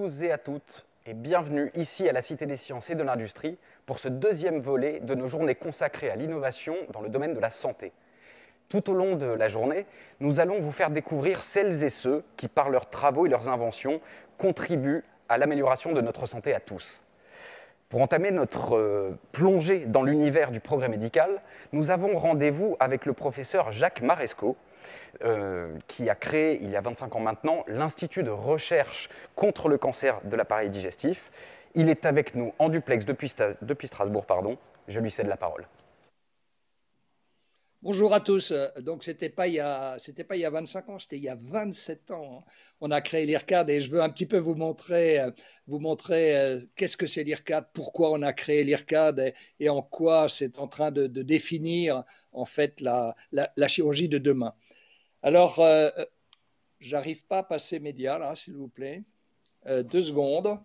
tous et à toutes et bienvenue ici à la Cité des Sciences et de l'Industrie pour ce deuxième volet de nos journées consacrées à l'innovation dans le domaine de la santé. Tout au long de la journée, nous allons vous faire découvrir celles et ceux qui, par leurs travaux et leurs inventions, contribuent à l'amélioration de notre santé à tous. Pour entamer notre euh, plongée dans l'univers du progrès médical, nous avons rendez-vous avec le professeur Jacques Maresco, euh, qui a créé, il y a 25 ans maintenant, l'Institut de recherche contre le cancer de l'appareil digestif. Il est avec nous en duplex depuis, Strasbourg. Pardon. Je lui cède la parole. Bonjour à tous. Euh, donc, ce n'était pas, il y a, pas il 25 ans, c'était il y a 27 ans. Hein. On a créé l'IRCAD et je veux un petit peu vous montrer, euh, vous montrer qu'est-ce que c'est l'IRCAD, pourquoi on a créé l'IRCAD et, en quoi c'est en train de, définir en fait la, la chirurgie de demain. Alors, euh, euh, j'arrive pas à passer média, s'il vous plaît. Euh, deux secondes.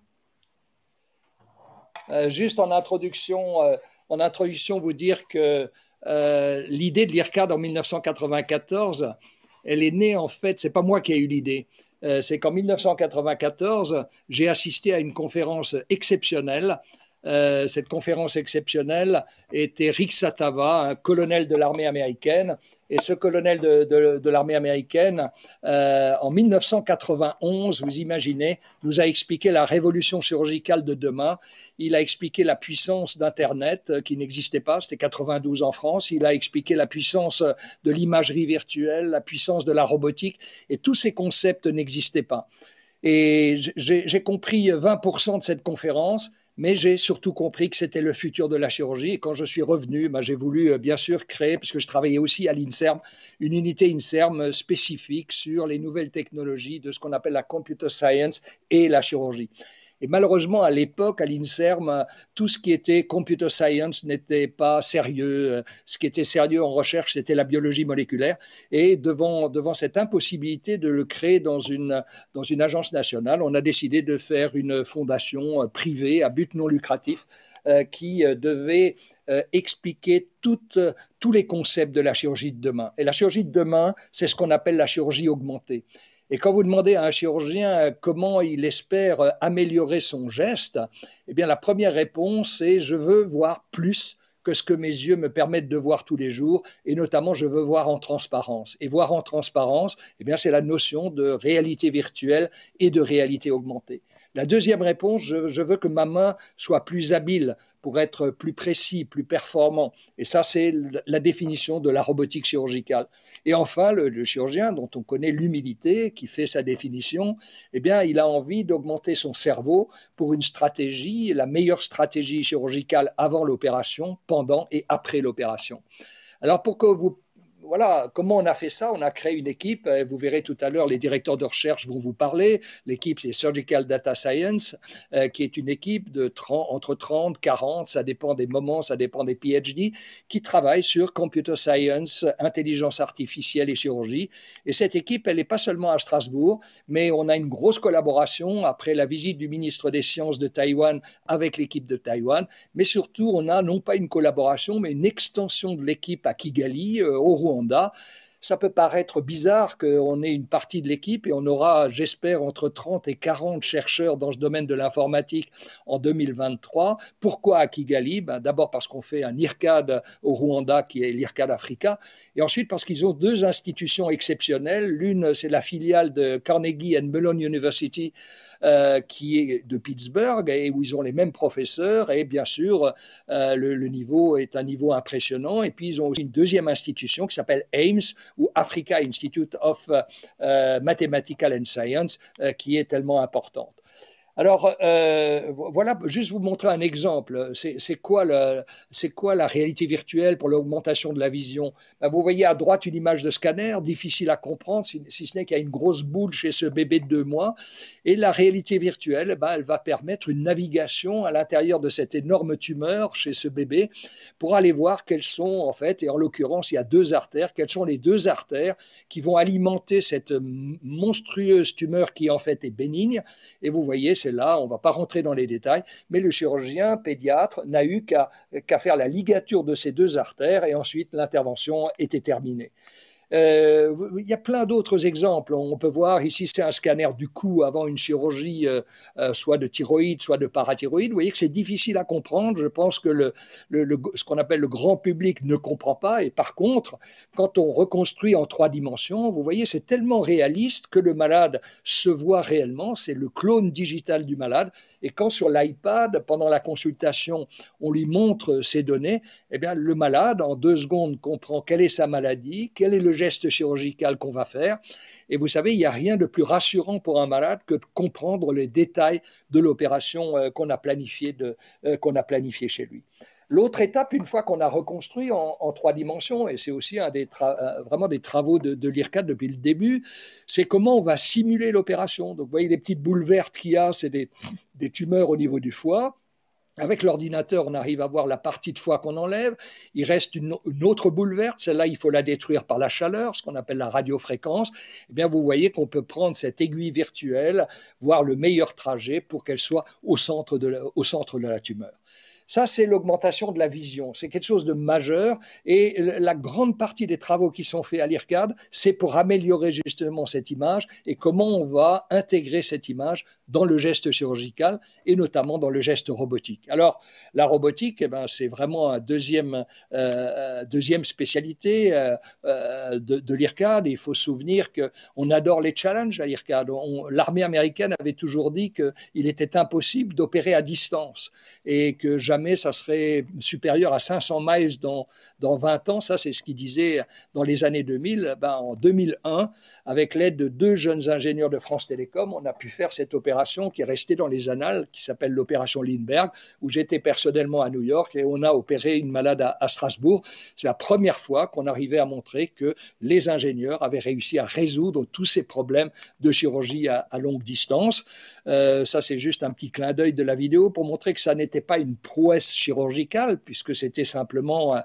juste en introduction, en introduction, vous dire que l'idée de l'IRCAD en 1994, elle est née en fait, c'est pas moi qui ai eu l'idée, c'est qu'en 1994, j'ai assisté à une conférence exceptionnelle cette conférence exceptionnelle était Rick Satava, un colonel de l'armée américaine, et ce colonel de, l'armée américaine, euh, en 1991, vous imaginez, nous a expliqué la révolution chirurgicale de demain. Il a expliqué la puissance d'Internet euh, qui n'existait pas, c'était 92 en France. Il a expliqué la puissance euh, de l'imagerie virtuelle, la puissance de la robotique, et tous ces concepts n'existaient pas. Et j'ai compris 20% de cette conférence mais j'ai surtout compris que c'était le futur de la chirurgie. Et quand je suis revenu, bah, j'ai voulu euh, bien sûr créer, puisque je travaillais aussi à l'INSERM, une unité INSERM euh, spécifique sur les nouvelles technologies de ce qu'on appelle la computer science et la chirurgie. Et malheureusement, à l'époque, à l'INSERM, tout ce qui était computer science n'était pas sérieux. Ce qui était sérieux en recherche, c'était la biologie moléculaire. Et devant, devant cette impossibilité de le créer dans une, dans une agence nationale, on a décidé de faire une fondation privée à but non lucratif euh, qui euh, devait euh, expliquer toutes, tous les concepts de la chirurgie de demain. Et la chirurgie de demain, c'est ce qu'on appelle la chirurgie augmentée. Et quand vous demandez à un chirurgien euh, comment il espère euh, améliorer son geste, eh bien la première réponse est je veux voir plus que ce que mes yeux me permettent de voir tous les jours, et notamment je veux voir en transparence. Et voir en transparence, eh bien c'est la notion de réalité virtuelle et de réalité augmentée. La deuxième réponse, je, veux que ma main soit plus habile pour être plus précis, plus performant. Et ça, c'est la définition de la robotique chirurgicale. Et enfin, le, chirurgien, dont on connaît l'humilité, qui fait sa définition, eh bien, il a envie d'augmenter son cerveau pour une stratégie, la meilleure stratégie chirurgicale avant l'opération, pendant et après l'opération. Alors, pour que vous voilà, comment on a fait ça On a créé une équipe, vous verrez tout à l'heure, les directeurs de recherche vont vous parler. L'équipe, c'est Surgical Data Science, euh, qui est une équipe de 30, entre 30, 40, ça dépend des moments, ça dépend des PhD, qui travaille sur computer science, intelligence artificielle et chirurgie. Et cette équipe, elle n'est pas seulement à Strasbourg, mais on a une grosse collaboration après la visite du ministre des Sciences de Taïwan avec l'équipe de Taïwan. Mais surtout, on a non pas une collaboration, mais une extension de l'équipe à Kigali, euh, au Rouen mandat ça peut paraître bizarre qu'on ait une partie de l'équipe et on aura, j'espère, entre 30 et 40 chercheurs dans ce domaine de l'informatique en 2023. Pourquoi à Kigali ben, D'abord parce qu'on fait un IRCAD au Rwanda qui est l'IRCAD Africa et ensuite parce qu'ils ont deux institutions exceptionnelles. L'une, c'est la filiale de Carnegie and Mellon University euh, qui est de Pittsburgh et où ils ont les mêmes professeurs et bien sûr, euh, le niveau est un niveau impressionnant. Et puis, ils ont aussi une deuxième institution qui s'appelle Ames ou Africa Institute of euh, Mathematical and Science, euh, qui est tellement importante. Alors, euh, voilà, juste vous montrer un exemple. C'est quoi, quoi, la réalité virtuelle pour l'augmentation de la vision ben, Vous voyez à droite une image de scanner, difficile à comprendre, si, ce n'est qu'il y a une grosse boule chez ce bébé de deux mois. Et la réalité virtuelle, ben, elle va permettre une navigation à l'intérieur de cette énorme tumeur chez ce bébé pour aller voir quelles sont, en fait, et en l'occurrence, il y a deux artères, quelles sont les deux artères qui vont alimenter cette monstrueuse tumeur qui, en fait, est bénigne. Et vous voyez, là on ne va pas rentrer dans les détails, mais le chirurgien pédiatre n'a eu qu'à faire la ligature de ces deux artères et ensuite l'intervention était terminée. Euh, il y a plein d'autres exemples. On peut voir ici, c'est un scanner du cou avant une chirurgie, euh, euh, soit de thyroïde, soit de parathyroïde. Vous voyez que c'est difficile à comprendre. Je pense que le, ce qu'on appelle le grand public ne comprend pas. Et par contre, quand on reconstruit en trois dimensions, vous voyez, c'est tellement réaliste que le malade se voit réellement. C'est le clone digital du malade. Et quand sur l'iPad, pendant la consultation, on lui montre ces données, eh bien, le malade, en deux secondes, comprend quelle est sa maladie, quel est le geste chirurgical qu'on va faire. Et vous savez, il n'y a rien de plus rassurant pour un malade que de comprendre les détails de l'opération euh, qu'on a, planifiée euh, qu'on a chez lui. L'autre étape, une fois qu'on a reconstruit en, trois dimensions, et c'est aussi un des euh, vraiment des travaux de, de depuis le début, c'est comment on va simuler l'opération. Donc, vous voyez, les petites boules vertes qu'il y a, c'est des tumeurs au niveau du foie. Avec l'ordinateur, on arrive à voir la partie de foie qu'on enlève. Il reste une, autre boule verte. Celle-là, il faut la détruire par la chaleur, ce qu'on appelle la radiofréquence. Eh bien, vous voyez qu'on peut prendre cette aiguille virtuelle, voir le meilleur trajet pour qu'elle soit au centre de la tumeur. Ça, c'est l'augmentation de la vision. C'est quelque chose de majeur. Et la grande partie des travaux qui sont faits à l'IRCAD, c'est pour améliorer justement cette image et comment on va intégrer cette image dans le geste chirurgical et notamment dans le geste robotique. Alors, la robotique, eh ben, c'est vraiment un deuxième, euh, spécialité euh, euh, de, l'IRCAD. Il faut se souvenir qu'on adore les challenges à l'IRCAD. L'armée américaine avait toujours dit qu'il était impossible d'opérer à distance et que ça serait supérieur à 500 miles dans, dans 20 ans. Ça, c'est ce qu'il disait dans les années 2000. Ben, en 2001, avec l'aide de deux jeunes ingénieurs de France Télécom, on a pu faire cette opération qui est restée dans les annales, qui s'appelle l'opération Lindbergh, où j'étais personnellement à New York et on a opéré une malade à, Strasbourg. C'est la première fois qu'on arrivait à montrer que les ingénieurs avaient réussi à résoudre tous ces problèmes de chirurgie à, longue distance. Euh, ça, c'est juste un petit clin d'œil de la vidéo pour montrer que ça n'était pas une pro prouesse chirurgicale, puisque c'était simplement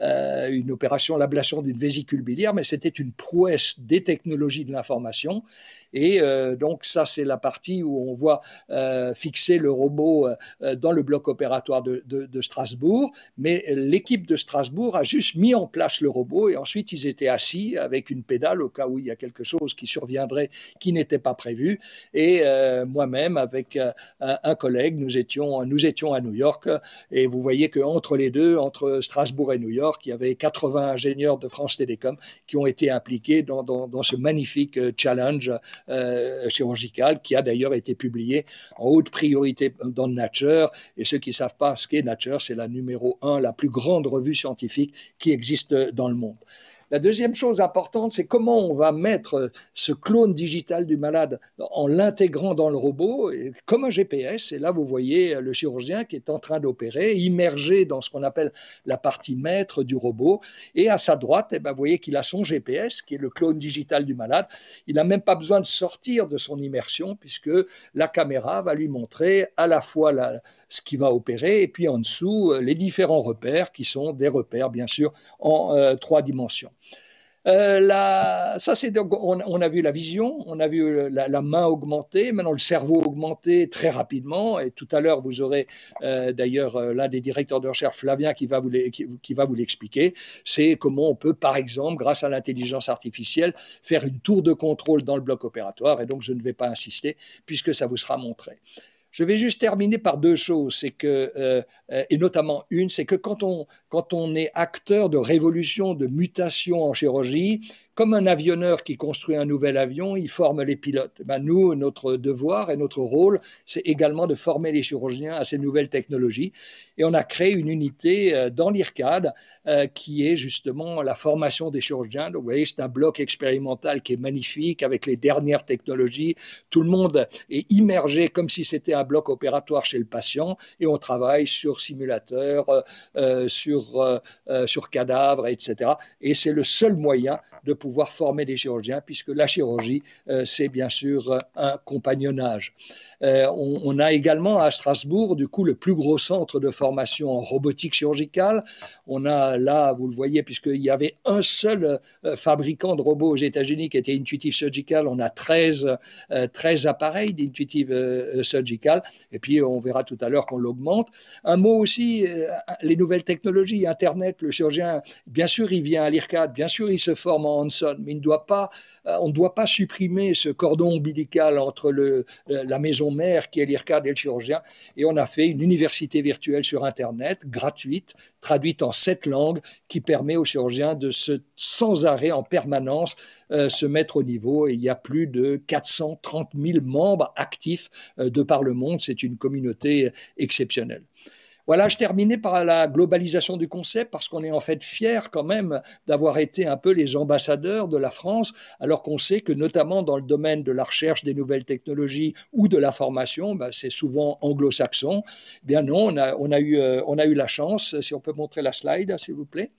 euh, une opération, l'ablation d'une vésicule biliaire, mais c'était une prouesse des technologies de l'information. Et euh, donc ça, c'est la partie où on voit euh, fixer le robot dans le bloc opératoire de, de Strasbourg, mais l'équipe de Strasbourg a juste mis en place le robot et ensuite ils étaient assis avec une pédale au cas où il y a quelque chose qui surviendrait qui n'était pas prévu. Et moi-même, avec un collègue, nous étions, nous étions à New York et vous voyez qu'entre les deux, entre Strasbourg et New York, il y avait 80 ingénieurs de France Télécom qui ont été impliqués dans, ce magnifique euh, challenge euh, chirurgical qui a d'ailleurs été publié en haute priorité dans Nature. Et ceux qui ne savent pas ce qu'est Nature, c'est la numéro 1, la plus grande revue scientifique qui existe dans le monde. La deuxième chose importante, c'est comment on va mettre euh, ce clone digital du malade en l'intégrant dans le robot, comme un GPS. Et là, vous voyez euh, le chirurgien qui est en train d'opérer, immergé dans ce qu'on appelle la partie maître du robot. Et à sa droite, eh ben, vous voyez qu'il a son GPS, qui est le clone digital du malade. Il n'a même pas besoin de sortir de son immersion, puisque la caméra va lui montrer à la fois ce qui va opérer et puis en dessous euh, les différents repères qui sont des repères, bien sûr, en trois dimensions. Euh, on, a vu la vision, on a vu la, main augmenter, maintenant le cerveau augmenter très rapidement. Et tout à l'heure, vous aurez euh, d'ailleurs euh, l'un des directeurs de recherche, Flavien, qui va vous, qui va vous l'expliquer. C'est comment on peut, par exemple, grâce à l'intelligence artificielle, faire une tour de contrôle dans le bloc opératoire. Et donc, je ne vais pas insister puisque ça vous sera montré. Je vais juste terminer par deux choses, c'est que, euh, euh, et notamment une, c'est que quand on, quand on est acteur de révolution, de mutation en chirurgie, comme un avionneur qui construit un nouvel avion, il forme les pilotes. Eh ben nous, notre devoir et notre rôle, c'est également de former les chirurgiens à ces nouvelles technologies. Et on a créé une unité euh, dans l'IRCAD euh, qui est justement la formation des chirurgiens. Donc, vous voyez, c'est un bloc expérimental qui est magnifique avec les dernières technologies. Tout le monde est immergé comme si c'était un bloc opératoire chez le patient et on travaille sur simulateurs, euh, sur, sur cadavres, etc. Et c'est le seul moyen de pouvoir voir former des chirurgiens, puisque la chirurgie, euh, c'est bien sûr euh, un compagnonnage. Euh, on, a également à Strasbourg, du coup, le plus gros centre de formation en robotique chirurgicale. On a là, vous le voyez, puisqu'il y avait un seul fabricant de robots aux États-Unis qui était Intuitive Surgical, on a 13, 13 appareils d'Intuitive Surgical. Et puis, on verra tout à l'heure qu'on l'augmente. Un mot aussi, les nouvelles technologies, Internet, le chirurgien, bien sûr, il vient à l'IRCAD, bien sûr, il se forme en mais euh, on ne doit pas supprimer ce cordon ombilical entre la maison mère qui est l'IRCAD et le chirurgien. Et on a fait une université virtuelle sur Internet, gratuite, traduite en sept langues, qui permet aux chirurgiens de se, sans arrêt, en permanence, euh, se mettre au niveau. Et il y a plus de 430 000 membres actifs euh, de par le monde. C'est une communauté exceptionnelle. Voilà, je terminais par la globalisation du concept parce qu'on est en fait fier quand même d'avoir été un peu les ambassadeurs de la France, alors qu'on sait que notamment dans le domaine de la recherche des nouvelles technologies ou de la formation, bah, c'est souvent anglo-saxon. Eh bien non, euh, on a eu la chance, si on peut montrer la slide, s'il vous plaît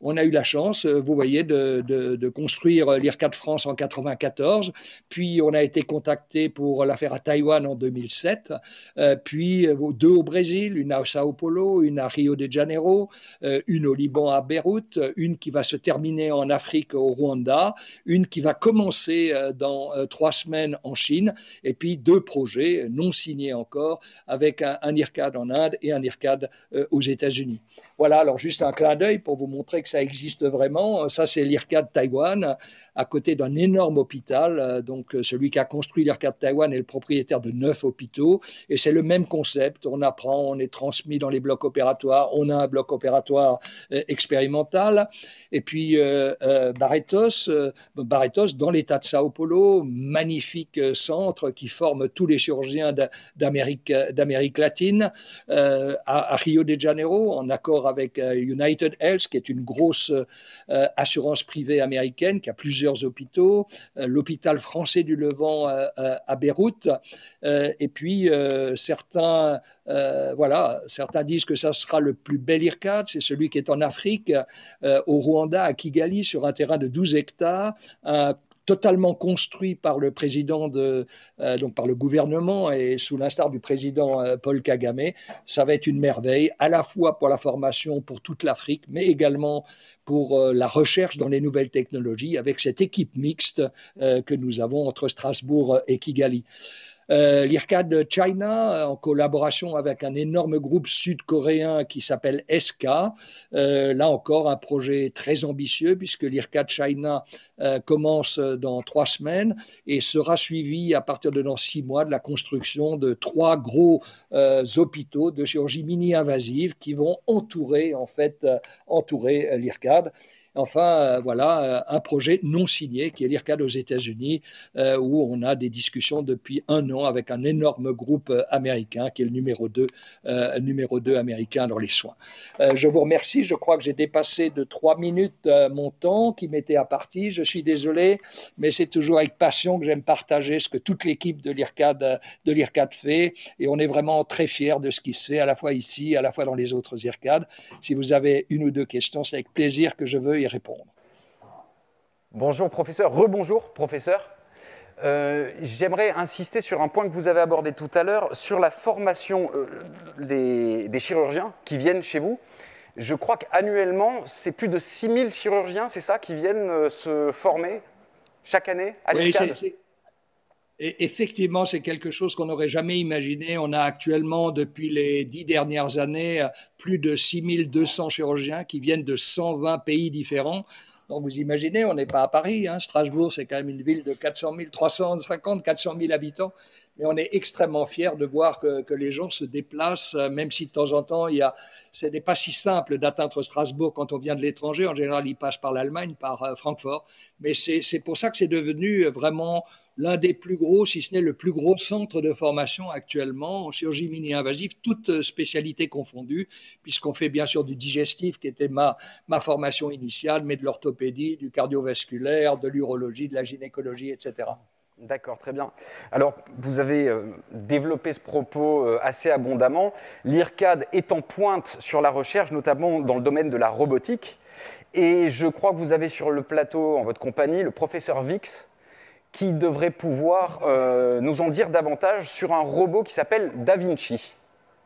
on a eu la chance, euh, vous voyez, de, construire l'IRCAD France en 1994, puis on a été contacté pour l'affaire à Taïwan en 2007, euh, puis euh, deux au Brésil, une à Sao Paulo, une à Rio de Janeiro, une au Liban à Beyrouth, une qui va se terminer en Afrique au Rwanda, une qui va commencer dans trois semaines en Chine, et puis deux projets non signés encore avec un, IRCAD en Inde et un IRCAD aux États-Unis. Voilà, alors juste un clin d'œil pour vous montrer que ça existe vraiment. Euh, ça, c'est l'IRCA de Taïwan, à côté d'un énorme hôpital. Euh, donc, euh, celui qui a construit l'IRCA de Taïwan est le propriétaire de neuf hôpitaux. Et c'est le même concept. On apprend, on est transmis dans les blocs opératoires. On a un bloc opératoire expérimental. Et puis, Barretos, dans l'État de Sao Paulo, magnifique centre qui forme tous les chirurgiens d'Amérique latine, à Rio de Janeiro, en accord avec euh, United Health, qui est une grosse euh, assurance privée américaine qui a plusieurs hôpitaux, euh, l'hôpital français du Levant à Beyrouth, et puis certains, voilà, certains disent que ça sera le plus bel IRCAD, c'est celui qui est en Afrique, au Rwanda, à Kigali, sur un terrain de 12 hectares, totalement construit par le président de, euh, donc par le gouvernement et sous l'instar du président euh, Paul Kagame, ça va être une merveille à la fois pour la formation pour toute l'Afrique, mais également pour euh, la recherche dans les nouvelles technologies avec cette équipe mixte que nous avons entre Strasbourg et Kigali. Euh, L'IRCAD China, euh, en collaboration avec un énorme groupe sud-coréen qui s'appelle SK, euh, là encore un projet très ambitieux puisque l'IRCAD China commence dans trois semaines et sera suivi à partir de dans six mois de la construction de trois gros hôpitaux de chirurgie mini-invasive qui vont entourer en fait entourer l'IRCAD. Enfin, euh, voilà, euh, un projet non signé qui est l'IRCAD aux États-Unis, euh, où on a des discussions depuis un an avec un énorme groupe américain qui est le numéro 2, numéro américain dans les soins. je vous remercie. Je crois que j'ai dépassé de trois minutes mon temps qui m'était à partie. Je suis désolé, mais c'est toujours avec passion que j'aime partager ce que toute l'équipe de l'IRCAD de fait. Et on est vraiment très fiers de ce qui se fait à la fois ici, à la fois dans les autres IRCAD. Si vous avez une ou deux questions, c'est avec plaisir que je veux y répondre. Bonjour professeur, rebonjour professeur. Euh, j'aimerais insister sur un point que vous avez abordé tout à l'heure, sur la formation euh, des, chirurgiens qui viennent chez vous. Je crois qu'annuellement, c'est plus de 6000 chirurgiens, c'est ça, qui viennent euh, se former chaque année à l'ICAD et effectivement, c'est quelque chose qu'on n'aurait jamais imaginé. On a actuellement, depuis les dix dernières années, plus de 6200 chirurgiens qui viennent de 120 pays différents. Donc vous imaginez, on n'est pas à Paris. Hein. Strasbourg, c'est quand même une ville de 400 000, 350, 400 000 habitants mais on est extrêmement fiers de voir que, les gens se déplacent, euh, même si de temps en temps, il ce n'est pas si simple d'atteindre Strasbourg quand on vient de l'étranger. En général, ils passent par l'Allemagne, par euh, Francfort. Mais c'est pour ça que c'est devenu euh, vraiment l'un des plus gros, si ce n'est le plus gros centre de formation actuellement en chirurgie mini-invasive, toutes spécialités confondues, puisqu'on fait bien sûr du digestif, qui était ma formation initiale, mais de l'orthopédie, du cardiovasculaire, de l'urologie, de la gynécologie, etc. D'accord, très bien. Alors, vous avez euh, développé ce propos euh, assez abondamment. L'IRCAD est en pointe sur la recherche, notamment dans le domaine de la robotique. Et je crois que vous avez sur le plateau, en votre compagnie, le professeur Vix, qui devrait pouvoir euh, nous en dire davantage sur un robot qui s'appelle Da Vinci,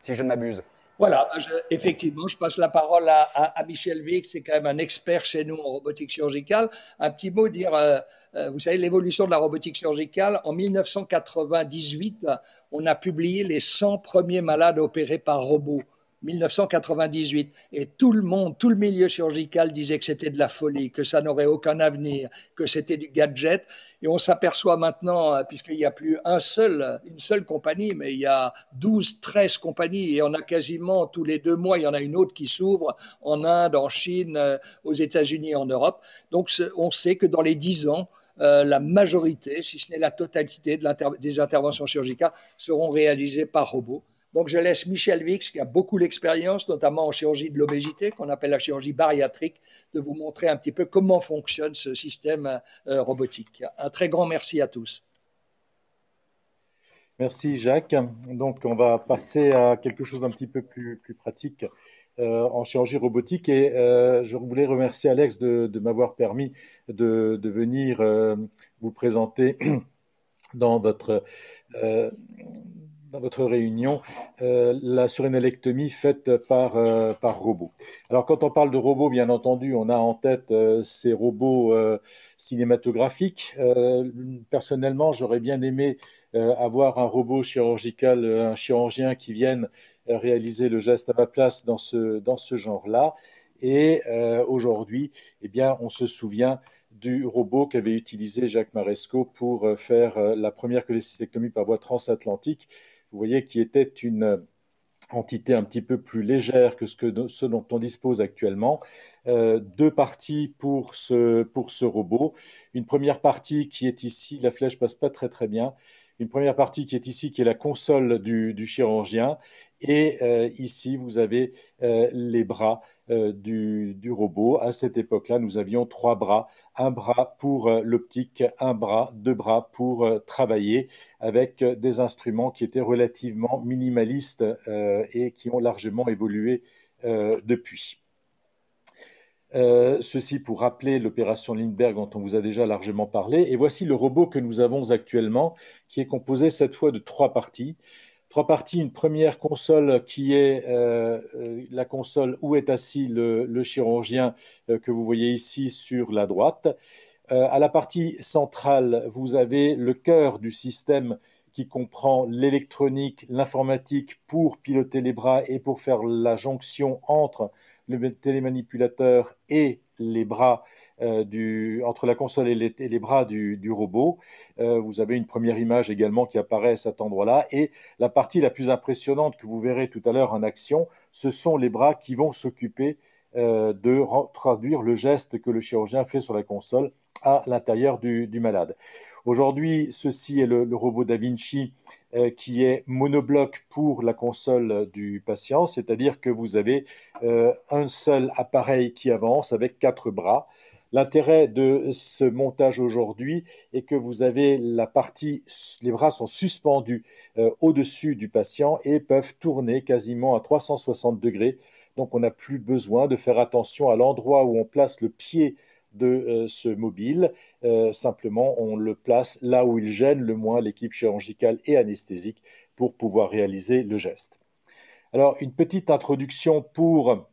si je ne m'abuse. Voilà, bah, effectivement, je passe la parole à, Michel Vic, c'est quand même un expert chez nous en robotique chirurgicale. Un petit mot dire, euh, euh, vous savez, l'évolution de la robotique chirurgicale, en 1998, on a publié les 100 premiers malades opérés par robot. 1998. Et tout le monde, tout le milieu chirurgical disait que c'était de la folie, que ça n'aurait aucun avenir, que c'était du gadget. Et on s'aperçoit maintenant, euh, puisqu'il n'y a plus une seule compagnie, mais il y a 12, 13 compagnies et on a quasiment tous les deux mois, il y en a une autre qui s'ouvre en Inde, en Chine, euh, aux États-Unis, en Europe. Donc on sait que dans les 10 ans, euh, la majorité, si ce n'est la totalité des interventions chirurgicales, seront réalisées par robots. Donc, je laisse Michel Vix, qui a beaucoup d'expérience, notamment en chirurgie de l'obésité, qu'on appelle la chirurgie bariatrique, de vous montrer un petit peu comment fonctionne ce système euh, robotique. Un très grand merci à tous. Merci Jacques. Donc, on va passer à quelque chose d'un petit peu plus, pratique. Euh, en chirurgie robotique. Et euh, je voulais remercier Alex de, m'avoir permis de, venir vous présenter dans votre dans votre réunion euh, la surrénalectomie faite par, euh, par robot. Alors quand on parle de robot, bien entendu, on a en tête euh, ces robots cinématographiques. personnellement, j'aurais bien aimé avoir un robot chirurgical, un chirurgien qui vienne réaliser le geste à ma place dans ce, dans ce genre-là. Et aujourd'hui, eh bien, on se souvient du robot qu'avait utilisé Jacques Maresco pour faire la première cholécystectomie par voie transatlantique vous voyez, qui était une euh, entité un petit peu plus légère que ce, dont on dispose actuellement. Euh, deux parties pour ce, pour ce robot. Une première partie qui est ici, la flèche passe pas très très bien, une première partie qui est ici, qui est la console du, chirurgien. Et euh, ici, vous avez les bras euh, du, robot. À cette époque-là, nous avions trois bras. Un bras pour euh, l'optique, un bras, deux bras pour euh, travailler avec des instruments qui étaient relativement minimalistes et qui ont largement évolué depuis. ceci pour rappeler l'opération Lindbergh dont on vous a déjà largement parlé. Et voici le robot que nous avons actuellement, qui est composé cette fois de trois parties trois parties. Une première console qui est euh, euh, la console où est assis le, chirurgien euh, que vous voyez ici sur la droite. à la partie centrale, vous avez le cœur du système qui comprend l'électronique, l'informatique pour piloter les bras et pour faire la jonction entre le télémanipulateur et les bras euh, entre la console et les, bras du, robot. Euh, vous avez une première image également qui apparaît à cet endroit-là. Et la partie la plus impressionnante que vous verrez tout à l'heure en action, ce sont les bras qui vont s'occuper euh, de traduire le geste que le chirurgien fait sur la console à l'intérieur du, malade. Aujourd'hui, ceci est le, le, robot Da Vinci qui est monobloc pour la console du patient, c'est-à-dire que vous avez un seul appareil qui avance avec quatre bras L'intérêt de ce montage aujourd'hui est que vous avez la partie, les bras sont suspendus euh, au-dessus du patient et peuvent tourner quasiment à 360 degrés. Donc on n'a plus besoin de faire attention à l'endroit où on place le pied de euh, ce mobile. Euh, simplement, on le place là où il gêne le moins l'équipe chirurgicale et anesthésique pour pouvoir réaliser le geste. Alors, une petite introduction pour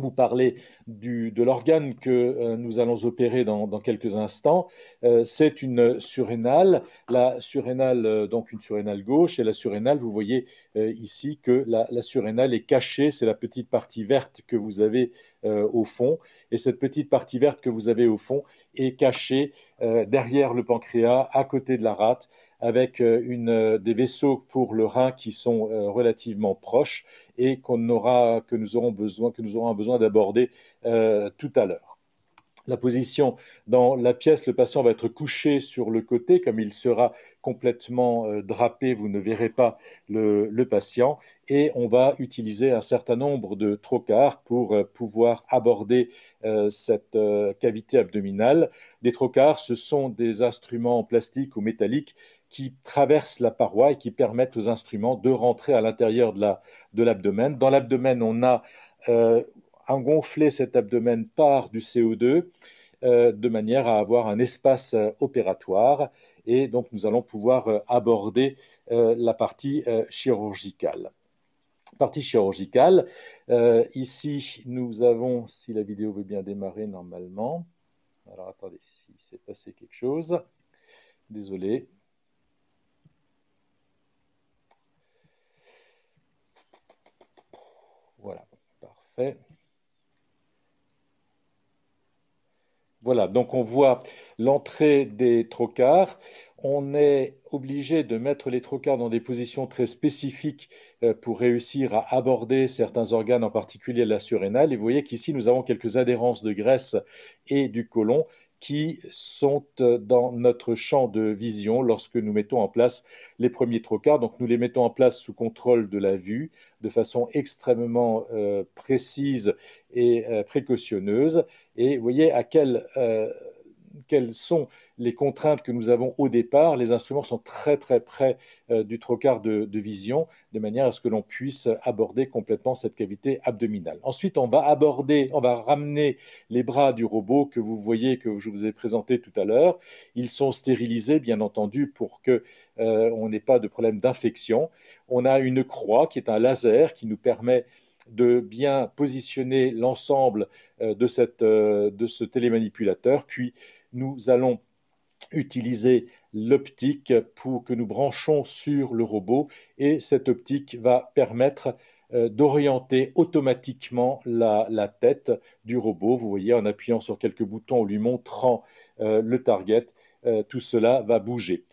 vous parler de l'organe que euh, nous allons opérer dans, quelques instants. Euh, c'est une surrénale, la surrénale, euh, donc une surrénale gauche, et la surrénale, vous voyez ici que la, la surrénale est cachée, c'est la petite partie verte que vous avez au fond, et cette petite partie verte que vous avez au fond est cachée derrière le pancréas, à côté de la rate, avec euh, une, euh, des vaisseaux pour le rein qui sont euh, relativement proches et qu'on aura, que nous aurons besoin, que nous aurons besoin d'aborder tout à l'heure. La position dans la pièce, le patient va être couché sur le côté, comme il sera complètement drapé, vous ne verrez pas le, patient, et on va utiliser un certain nombre de trocars pour pouvoir aborder cette cavité abdominale. Des trocars, ce sont des instruments en plastique ou métalliques qui traversent la paroi et qui permettent aux instruments de rentrer à l'intérieur de l'abdomen. Dans l'abdomen, on a engonflé euh, cet abdomen par du CO2 euh, de manière à avoir un espace euh, opératoire et donc nous allons pouvoir aborder la partie chirurgicale. Partie chirurgicale, ici nous avons, si la vidéo veut bien démarrer normalement, alors attendez, s'il s'est passé quelque chose, désolé, Voilà, donc on voit l'entrée des trocars. On est obligé de mettre les trocars dans des positions très spécifiques euh, pour réussir à aborder certains organes, en particulier la surrénale. Et vous voyez qu'ici, nous avons quelques adhérences de graisse et du côlon qui sont euh, dans notre champ de vision lorsque nous mettons en place les premiers trocars. Donc nous les mettons en place sous contrôle de la vue, de façon extrêmement euh, précise et euh, précautionneuse. Et vous voyez à quel quelles sont les contraintes que nous avons au départ, les instruments sont très très près euh, du trocard de, vision, de manière à ce que l'on puisse aborder complètement cette cavité abdominale. Ensuite, on va aborder, on va ramener les bras du robot que vous voyez, que je vous ai présenté tout à l'heure. Ils sont stérilisés, bien entendu, pour qu'on euh, n'ait pas de problème d'infection. On a une croix qui est un laser qui nous permet de bien positionner l'ensemble euh, de, de ce télémanipulateur, puis nous allons utiliser l'optique pour que nous branchons sur le robot et cette optique va permettre euh, d'orienter automatiquement la, tête du robot. Vous voyez, en appuyant sur quelques boutons, en lui montrant euh, le target, euh, tout cela va bouger.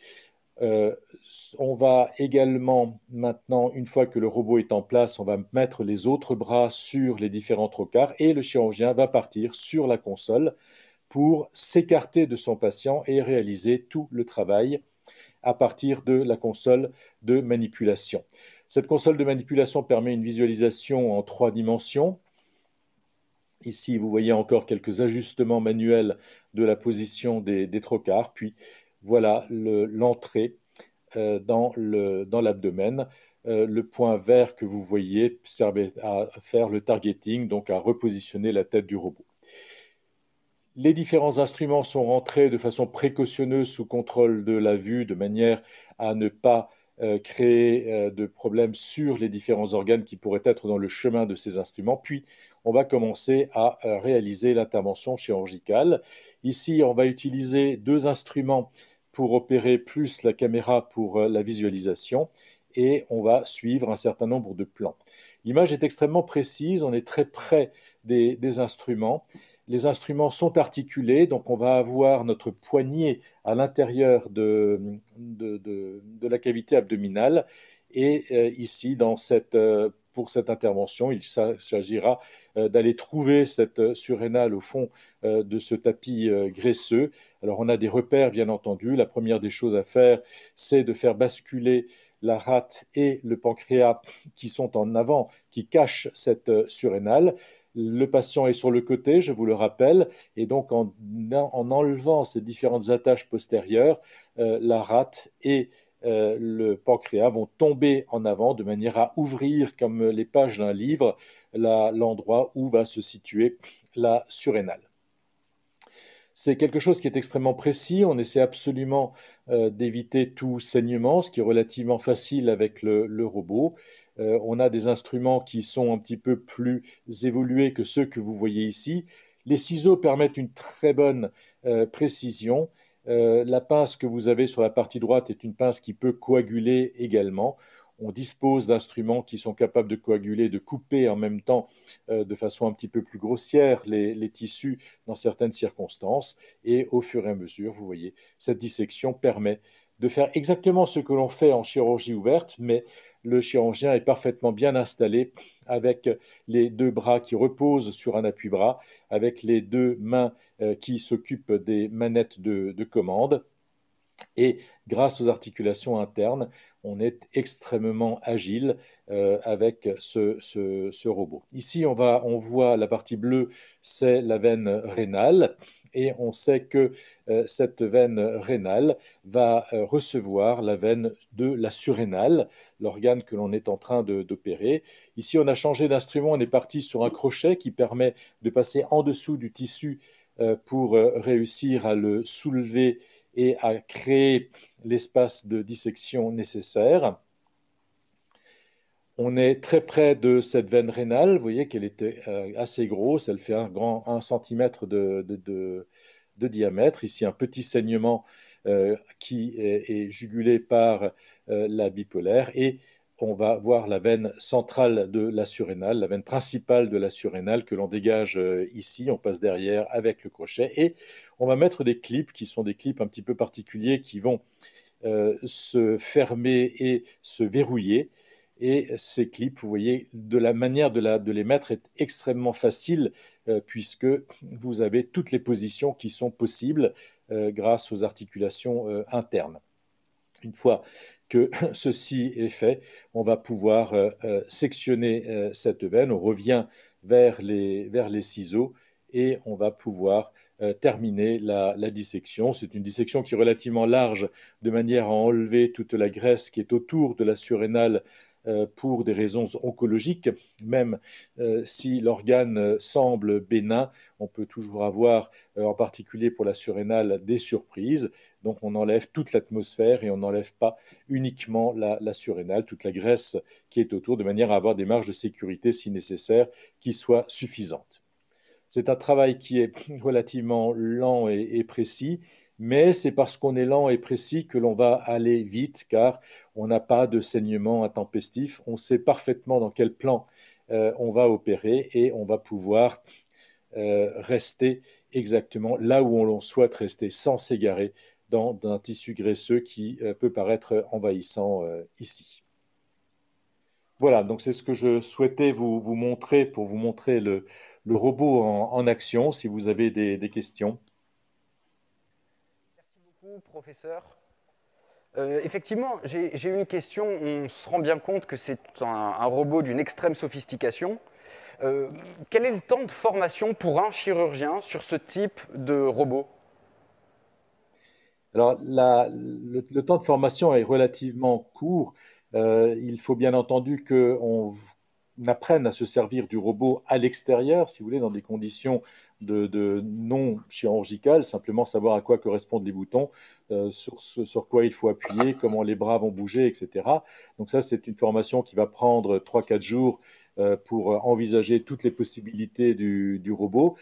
on va également maintenant, une fois que le robot est en place, on va mettre les autres bras sur les différents trocars et le chirurgien va partir sur la console pour s'écarter de son patient et réaliser tout le travail à partir de la console de manipulation. Cette console de manipulation permet une visualisation en trois dimensions. Ici, vous voyez encore quelques ajustements manuels de la position des, des trocars, puis voilà l'entrée euh, dans l'abdomen. Euh, le point vert que vous voyez servait à faire le targeting, donc à repositionner la tête du robot. Les différents instruments sont rentrés de façon précautionneuse sous contrôle de la vue, de manière à ne pas euh, créer euh, de problèmes sur les différents organes qui pourraient être dans le chemin de ces instruments. Puis, on va commencer à euh, réaliser l'intervention chirurgicale. Ici, on va utiliser deux instruments pour opérer plus la caméra pour la visualisation et on va suivre un certain nombre de plans. L'image est extrêmement précise, on est très près des instruments les instruments sont articulés, donc on va avoir notre poignée à l'intérieur de, la cavité abdominale. Et euh, ici, euh, pour cette intervention, il s'agira euh, d'aller trouver cette surrénale au fond de ce tapis graisseux. Alors on a des repères, bien entendu. La première des choses à faire, c'est de faire basculer la rate et le pancréas qui sont en avant, qui cachent cette surrénale. Le patient est sur le côté, je vous le rappelle, et donc en, enlevant ces différentes attaches postérieures, euh, la rate et euh, le pancréas vont tomber en avant de manière à ouvrir, comme les pages d'un livre, l'endroit où va se situer la surrénale. C'est quelque chose qui est extrêmement précis. On essaie absolument euh, d'éviter tout saignement, ce qui est relativement facile avec le robot. Euh, on a des instruments qui sont un petit peu plus évolués que ceux que vous voyez ici. Les ciseaux permettent une très bonne euh, précision. Euh, la pince que vous avez sur la partie droite est une pince qui peut coaguler également. On dispose d'instruments qui sont capables de coaguler, de couper en même temps de façon un petit peu plus grossière les tissus dans certaines circonstances. Et au fur et à mesure, vous voyez, cette dissection permet de faire exactement ce que l'on fait en chirurgie ouverte, mais le chirurgien est parfaitement bien installé avec les deux bras qui reposent sur un appui-bras, avec les deux mains euh, qui s'occupent des manettes de, commande. Et grâce aux articulations internes, on est extrêmement agile euh, avec ce, robot. Ici, on voit la partie bleue, c'est la veine rénale, et on sait que euh, cette veine rénale va euh, recevoir la veine de la surrénale, l'organe que l'on est en train d'opérer. Ici, on a changé d'instrument, on est parti sur un crochet qui permet de passer en dessous du tissu euh, pour réussir à le soulever et à créer l'espace de dissection nécessaire. On est très près de cette veine rénale. Vous voyez qu'elle était euh, assez grosse. Elle fait un grand 1 cm de, diamètre. Ici, un petit saignement euh, qui est, jugulé par euh, la bipolaire. Et on va voir la veine centrale de la surrénale, la veine principale de la surrénale que l'on dégage ici. On passe derrière avec le crochet. Et on va mettre des clips qui sont des clips un petit peu particuliers qui vont se fermer et se verrouiller et ces clips, vous voyez, de la manière de, les mettre est extrêmement facile euh, puisque vous avez toutes les positions qui sont possibles euh, grâce aux articulations euh, internes. Une fois que ceci est fait, on va pouvoir sectionner cette veine. On revient vers les, ciseaux et on va pouvoir terminer la dissection. C'est une dissection qui est relativement large, de manière à enlever toute la graisse qui est autour de la surrénale euh, pour des raisons oncologiques. Même euh, si l'organe euh, semble bénin, on peut toujours avoir, en particulier pour la surrénale, des surprises. Donc on enlève toute l'atmosphère et on n'enlève pas uniquement la, la, surrénale, toute la graisse qui est autour, de manière à avoir des marges de sécurité, si nécessaire, qui soient suffisantes. C'est un travail qui est relativement lent et précis, mais c'est parce qu'on est lent et précis que l'on va aller vite, car on n'a pas de saignement intempestif, on sait parfaitement dans quel plan euh, on va opérer et on va pouvoir euh, rester exactement là où on l'on souhaite rester sans s'égarer dans, un tissu graisseux qui euh, peut paraître envahissant ici. Voilà, donc c'est ce que je souhaitais vous, montrer pour vous montrer le, robot en, action. Si vous avez des questions professeur. Euh, effectivement, j'ai une question. On se rend bien compte que c'est un, robot d'une extrême sophistication. Euh, quel est le temps de formation pour un chirurgien sur ce type de robot Alors, le, temps de formation est relativement court. Euh, il faut bien entendu qu'on apprenne à se servir du robot à l'extérieur, si vous voulez, dans des conditions de, non chirurgical, simplement savoir à quoi correspondent les boutons, euh, sur, quoi il faut appuyer, comment les bras vont bouger, etc. Donc ça, c'est une formation qui va prendre 3-4 jours euh, pour envisager toutes les possibilités du, robot.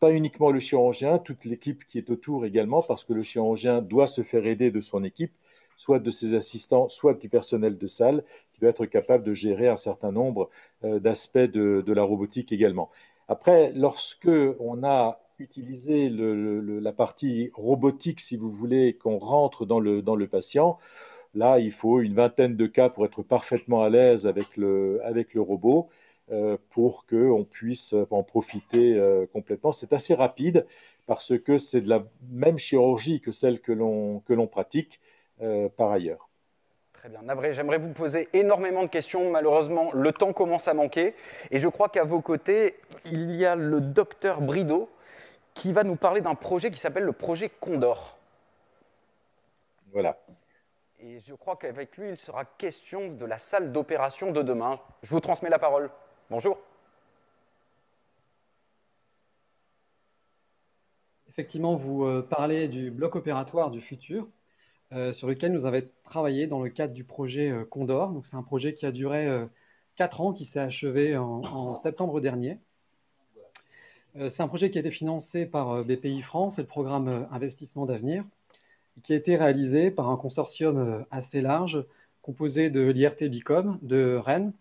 Pas uniquement le chirurgien, toute l'équipe qui est autour également, parce que le chirurgien doit se faire aider de son équipe, soit de ses assistants, soit du personnel de salle, qui doit être capable de gérer un certain nombre euh, d'aspects de la robotique également. Après, lorsque on a utilisé la partie robotique, si vous voulez, qu'on rentre dans le, dans le patient, là, il faut une vingtaine de cas pour être parfaitement à l'aise avec le, avec le robot euh, pour qu'on puisse en profiter euh, complètement. C'est assez rapide parce que c'est de la même chirurgie que celle que l'on pratique euh, par ailleurs très bien. Navré, j'aimerais vous poser énormément de questions. Malheureusement, le temps commence à manquer. Et je crois qu'à vos côtés, il y a le docteur Brideau qui va nous parler d'un projet qui s'appelle le projet Condor. Voilà. Et je crois qu'avec lui, il sera question de la salle d'opération de demain. Je vous transmets la parole. Bonjour. Effectivement, vous euh, parlez du bloc opératoire du futur. Euh, sur lequel nous avons travaillé dans le cadre du projet euh, Condor. Donc, c'est un projet qui a duré 4 euh, ans, qui s'est achevé en, septembre dernier. c'est un projet qui a été financé par BPI France et le programme Investissement d'avenir, qui a été réalisé par un consortium assez large, composé de l'IRT Bicom de Rennes,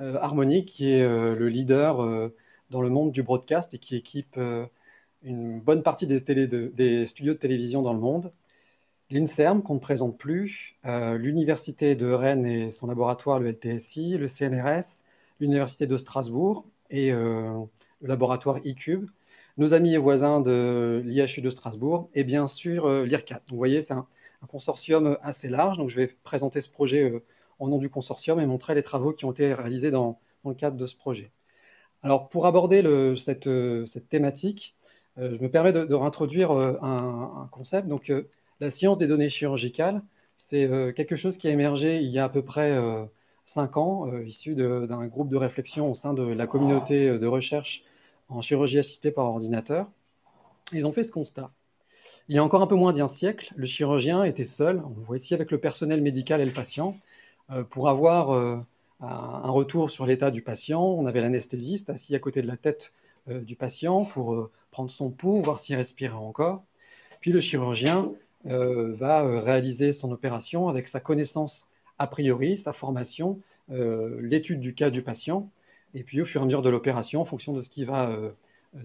Harmonique, qui est le leader dans le monde du broadcast et qui équipe une bonne partie des studios de télévision dans le monde, l'INSERM, qu'on ne présente plus, euh, l'Université de Rennes et son laboratoire, le LTSI, le CNRS, l'Université de Strasbourg et euh, le laboratoire iCube, nos amis et voisins de l'IHU de Strasbourg et bien sûr euh, l'IRCAT. vous voyez, c'est un, consortium assez large. Donc, je vais présenter ce projet en nom du consortium et montrer les travaux qui ont été réalisés dans, le cadre de ce projet. Alors, pour aborder cette, thématique, je me permets de, réintroduire un, un, concept. Donc, la science des données chirurgicales, c'est euh, quelque chose qui a émergé il y a à peu près euh, cinq ans, euh, issu d'un groupe de réflexion au sein de la communauté de recherche en chirurgie assistée par ordinateur. Ils ont fait ce constat. Il y a encore un peu moins d'un siècle, le chirurgien était seul, on le voit ici avec le personnel médical et le patient, pour avoir un retour sur l'état du patient. On avait l'anesthésiste assis à côté de la tête du patient pour prendre son pouls, voir s'il respirait encore. Puis le chirurgien euh, va euh, réaliser son opération avec sa connaissance a priori, sa formation, euh, l'étude du cas du patient, et puis au fur et à mesure de l'opération, en fonction de ce qu'il va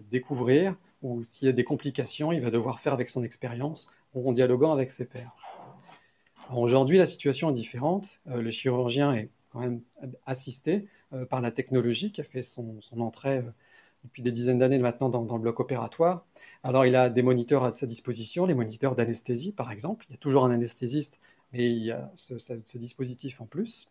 découvrir, ou s'il y a des complications, il va devoir faire avec son expérience, en dialoguant avec ses pairs. Aujourd'hui, la situation est différente. le chirurgien est quand même assisté par la technologie qui a fait son entrée depuis des dizaines d'années maintenant dans, le bloc opératoire. Alors il a des moniteurs à sa disposition, les moniteurs d'anesthésie par exemple. Il y a toujours un anesthésiste, mais il y a ce, dispositif en plus.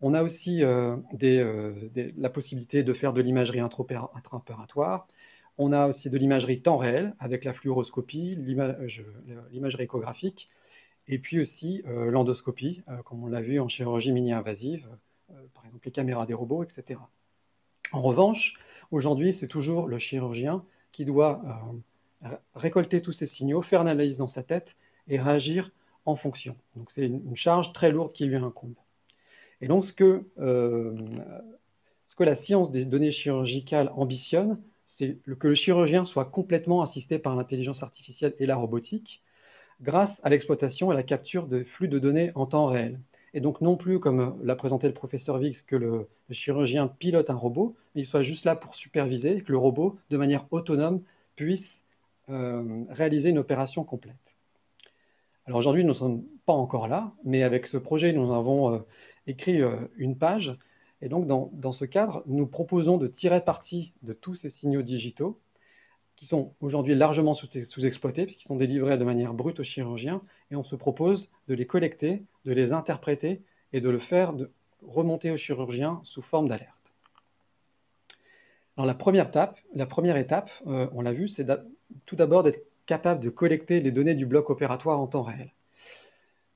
On a aussi euh, euh, la possibilité de faire de l'imagerie intraopératoire. On a aussi de l'imagerie temps réel avec la fluoroscopie, l'imagerie échographique, et puis aussi euh, l'endoscopie, comme on l'a vu en chirurgie mini-invasive, par exemple les caméras des robots, etc. En revanche, Aujourd'hui, c'est toujours le chirurgien qui doit euh, récolter tous ces signaux, faire une analyse dans sa tête et réagir en fonction. Donc c'est une, charge très lourde qui lui incombe. Et donc ce que, euh, ce que la science des données chirurgicales ambitionne, c'est que le chirurgien soit complètement assisté par l'intelligence artificielle et la robotique grâce à l'exploitation et à la capture de flux de données en temps réel et donc non plus, comme l'a présenté le professeur Vix, que le, chirurgien pilote un robot, mais il soit juste là pour superviser, que le robot, de manière autonome, puisse euh, réaliser une opération complète. Alors aujourd'hui, nous ne sommes pas encore là, mais avec ce projet, nous avons euh, écrit euh, une page. Et donc, dans, dans, ce cadre, nous proposons de tirer parti de tous ces signaux digitaux qui sont aujourd'hui largement sous-exploités, puisqu'ils sont délivrés de manière brute aux chirurgiens, et on se propose de les collecter, de les interpréter et de le faire remonter aux chirurgiens sous forme d'alerte. Alors la première étape, la première étape euh, on l'a vu, c'est tout d'abord d'être capable de collecter les données du bloc opératoire en temps réel.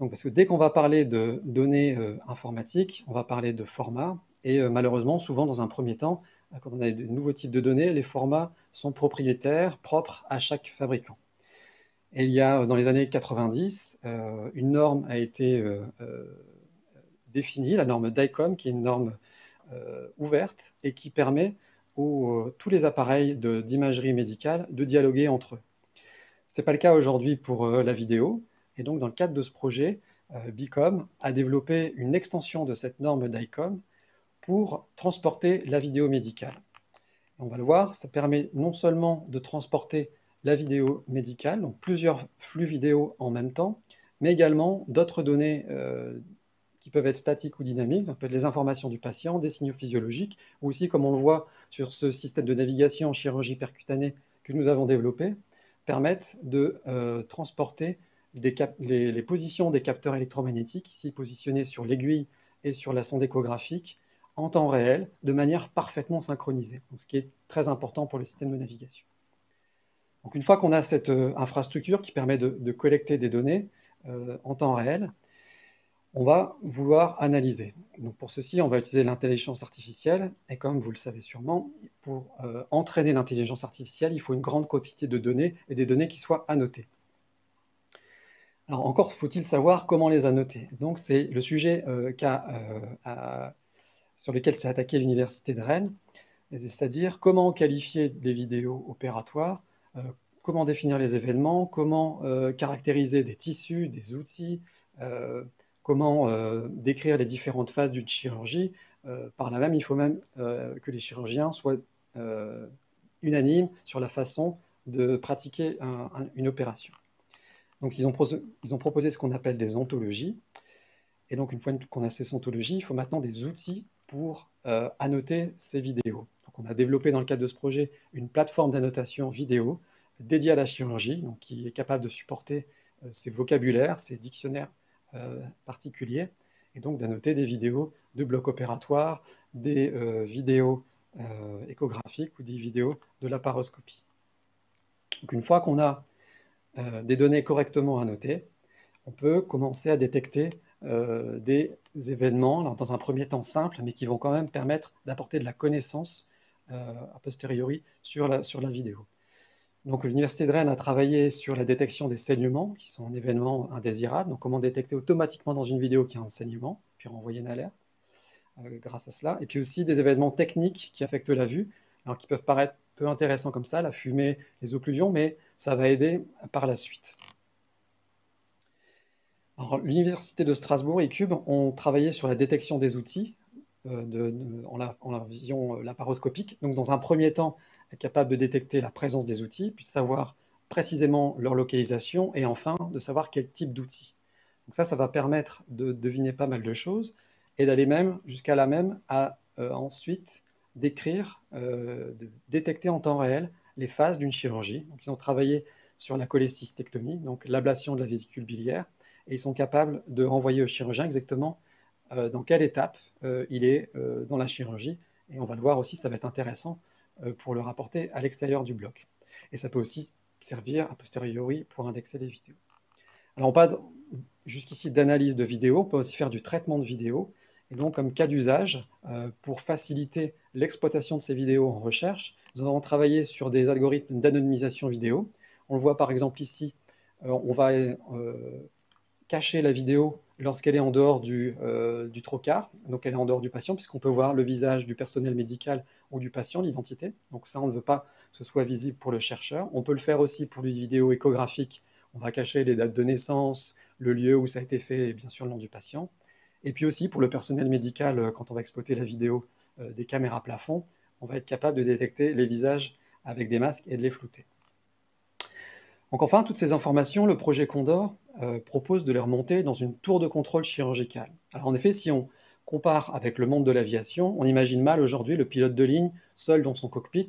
parce que dès qu'on va parler de données euh, informatiques, on va parler de format, et euh, malheureusement, souvent dans un premier temps, Hein, quand on a de nouveaux types de données, les formats sont propriétaires, propres à chaque fabricant. Et il y a, euh, dans les années 90, euh, une norme a été euh, définie, la norme DICOM, qui est une norme ouverte et qui permet aux tous les appareils d'imagerie médicale de dialoguer entre eux. Ce n'est pas le cas aujourd'hui pour la vidéo. Et donc, dans le cadre de ce projet, BICOM a développé une extension de cette norme DICOM pour transporter la vidéo médicale. On va le voir, ça permet non seulement de transporter la vidéo médicale, donc plusieurs flux vidéo en même temps, mais également d'autres données euh, qui peuvent être statiques ou dynamiques, ça peut être les informations du patient, des signaux physiologiques, ou aussi, comme on le voit sur ce système de navigation en chirurgie percutanée que nous avons développé, permettent de euh, transporter les, positions des capteurs électromagnétiques, ici positionnés sur l'aiguille et sur la sonde échographique, en temps réel de manière parfaitement synchronisée, ce qui est très important pour le système de navigation. Donc une fois qu'on a cette euh, infrastructure qui permet de, collecter des données euh, en temps réel, on va vouloir analyser. Donc pour ceci, on va utiliser l'intelligence artificielle. Et comme vous le savez sûrement, pour euh, entraîner l'intelligence artificielle, il faut une grande quantité de données et des données qui soient annotées. Alors encore faut-il savoir comment les annoter. Donc c'est le sujet qu'a sur lequel s'est attaquée l'Université de Rennes, c'est-à-dire comment qualifier des vidéos opératoires, euh, comment définir les événements, comment euh, caractériser des tissus, des outils, euh, comment décrire les différentes phases d'une chirurgie. par là même, il faut même que les chirurgiens soient unanimes sur la façon de pratiquer une opération. Donc, ils ont, ils ont proposé ce qu'on appelle des ontologies. Et donc, une fois qu'on a ces ontologies, il faut maintenant des outils pour euh, annoter ces vidéos. Donc, on a développé dans le cadre de ce projet une plateforme d'annotation vidéo dédiée à la chirurgie, donc, qui est capable de supporter ces euh, vocabulaires, ces dictionnaires euh, particuliers, et donc d'annoter des vidéos de blocs opératoires, des vidéos échographiques ou des vidéos de la paroscopie. une fois qu'on a des données correctement annotées, on peut commencer à détecter euh, des événements, dans un premier temps simple, mais qui vont quand même permettre d'apporter de la connaissance euh, a posteriori sur la, vidéo. Donc l'Université de Rennes a travaillé sur la détection des saignements, qui sont un événement indésirable, donc comment détecter automatiquement dans une vidéo qu'il y a un saignement, puis renvoyer une alerte euh, grâce à cela, et puis aussi des événements techniques qui affectent la vue, qui peuvent paraître peu intéressants comme ça, la fumée, les occlusions, mais ça va aider par la suite l'université de Strasbourg et Cube ont travaillé sur la détection des outils euh, en, la, vision euh, laparoscopique. Donc, dans un premier temps, être capable de détecter la présence des outils, puis de savoir précisément leur localisation et enfin de savoir quel type d'outil. Donc ça, ça va permettre de deviner pas mal de choses et d'aller même jusqu'à la même à euh, ensuite d'écrire, de détecter en temps réel les phases d'une chirurgie. Donc, ils ont travaillé sur la cholécystectomie, donc l'ablation de la vésicule biliaire, et ils sont capables de renvoyer au chirurgien exactement euh, dans quelle étape euh, il est euh, dans la chirurgie. Et on va le voir aussi, ça va être intéressant pour le rapporter à l'extérieur du bloc. Et ça peut aussi servir a posteriori pour indexer les vidéos. Alors on parle jusqu'ici d'analyse de vidéos, on peut aussi faire du traitement de vidéos. Et donc comme cas d'usage, pour faciliter l'exploitation de ces vidéos en recherche, nous avons travaillé sur des algorithmes d'anonymisation vidéo. On le voit par exemple ici, on va cacher la vidéo lorsqu'elle est en dehors du, euh, trocar, donc elle est en dehors du patient, puisqu'on peut voir le visage du personnel médical ou du patient, l'identité. Donc ça, on ne veut pas que ce soit visible pour le chercheur. On peut le faire aussi pour les vidéos échographiques. On va cacher les dates de naissance, le lieu où ça a été fait et bien sûr le nom du patient. Et puis aussi pour le personnel médical, euh, quand on va exploiter la vidéo euh, des caméras plafond, on va être capable de détecter les visages avec des masques et de les flouter. Donc enfin, toutes ces informations, le projet Condor euh, propose de les remonter dans une tour de contrôle chirurgicale. Alors en effet, si on compare avec le monde de l'aviation, on imagine mal aujourd'hui le pilote de ligne seul dans son cockpit,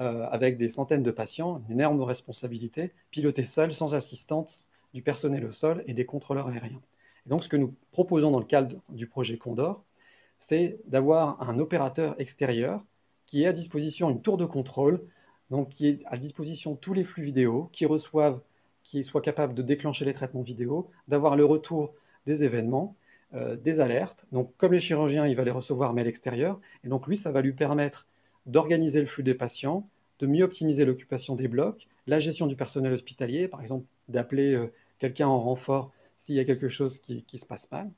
euh, avec des centaines de patients, une énorme responsabilité, piloter seul, sans assistance du personnel au sol et des contrôleurs aériens. donc ce que nous proposons dans le cadre du projet Condor, c'est d'avoir un opérateur extérieur qui est à disposition une tour de contrôle donc qui est à disposition tous les flux vidéo, qui reçoivent, qui soient capables de déclencher les traitements vidéo, d'avoir le retour des événements, euh, des alertes. Donc comme les chirurgiens, il va les recevoir mais à l'extérieur. Et donc lui, ça va lui permettre d'organiser le flux des patients, de mieux optimiser l'occupation des blocs, la gestion du personnel hospitalier, par exemple d'appeler euh, quelqu'un en renfort s'il y a quelque chose qui se passe mal.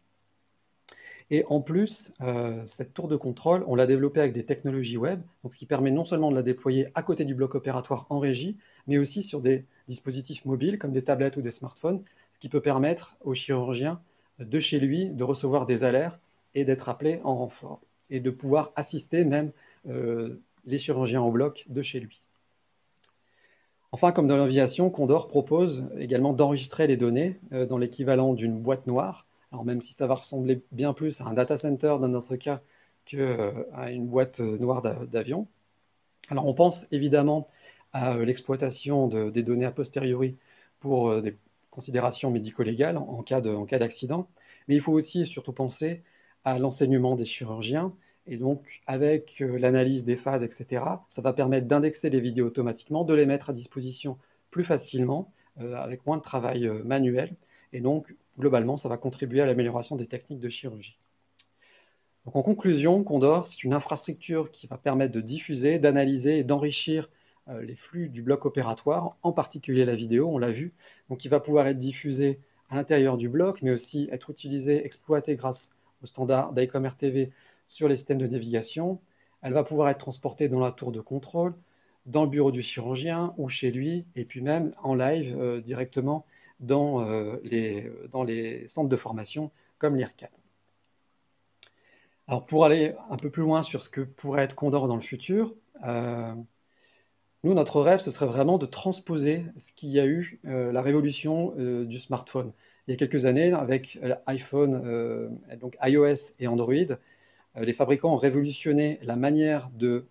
Et en plus, euh, cette tour de contrôle, on l'a développée avec des technologies web, donc ce qui permet non seulement de la déployer à côté du bloc opératoire en régie, mais aussi sur des dispositifs mobiles comme des tablettes ou des smartphones, ce qui peut permettre aux chirurgiens de chez lui de recevoir des alertes et d'être appelé en renfort, et de pouvoir assister même euh, les chirurgiens au bloc de chez lui. Enfin, comme dans l'aviation, Condor propose également d'enregistrer les données euh, dans l'équivalent d'une boîte noire même si ça va ressembler bien plus à un data center dans notre cas qu'à euh, une boîte euh, noire d'avion. Alors on pense évidemment à euh, l'exploitation des données a posteriori pour des considérations médico-légales en cas d'accident, mais il faut aussi surtout penser à l'enseignement des chirurgiens. Et donc, avec l'analyse des phases, etc., ça va permettre d'indexer les vidéos automatiquement, de les mettre à disposition plus facilement, avec moins de travail manuel. Et donc, globalement, ça va contribuer à l'amélioration des techniques de chirurgie. en conclusion, Condor, c'est une infrastructure qui va permettre de diffuser, d'analyser et d'enrichir euh, les flux du bloc opératoire, en particulier la vidéo, on l'a vu. Donc, il va pouvoir être diffusé à l'intérieur du bloc, mais aussi être utilisé, exploité grâce au standard DICOM RTV sur les systèmes de navigation. Elle va pouvoir être transportée dans la tour de contrôle, dans le bureau du chirurgien ou chez lui, et puis même en live euh, directement dans, euh, les, dans les centres de formation comme l'IRCAD. Alors pour aller un peu plus loin sur ce que pourrait être Condor dans le futur, euh, nous, notre rêve, ce serait vraiment de transposer ce qu'il y a eu, euh, la révolution du smartphone. Il y a quelques années, avec l'iPhone, donc iOS et Android, les fabricants ont révolutionné la manière de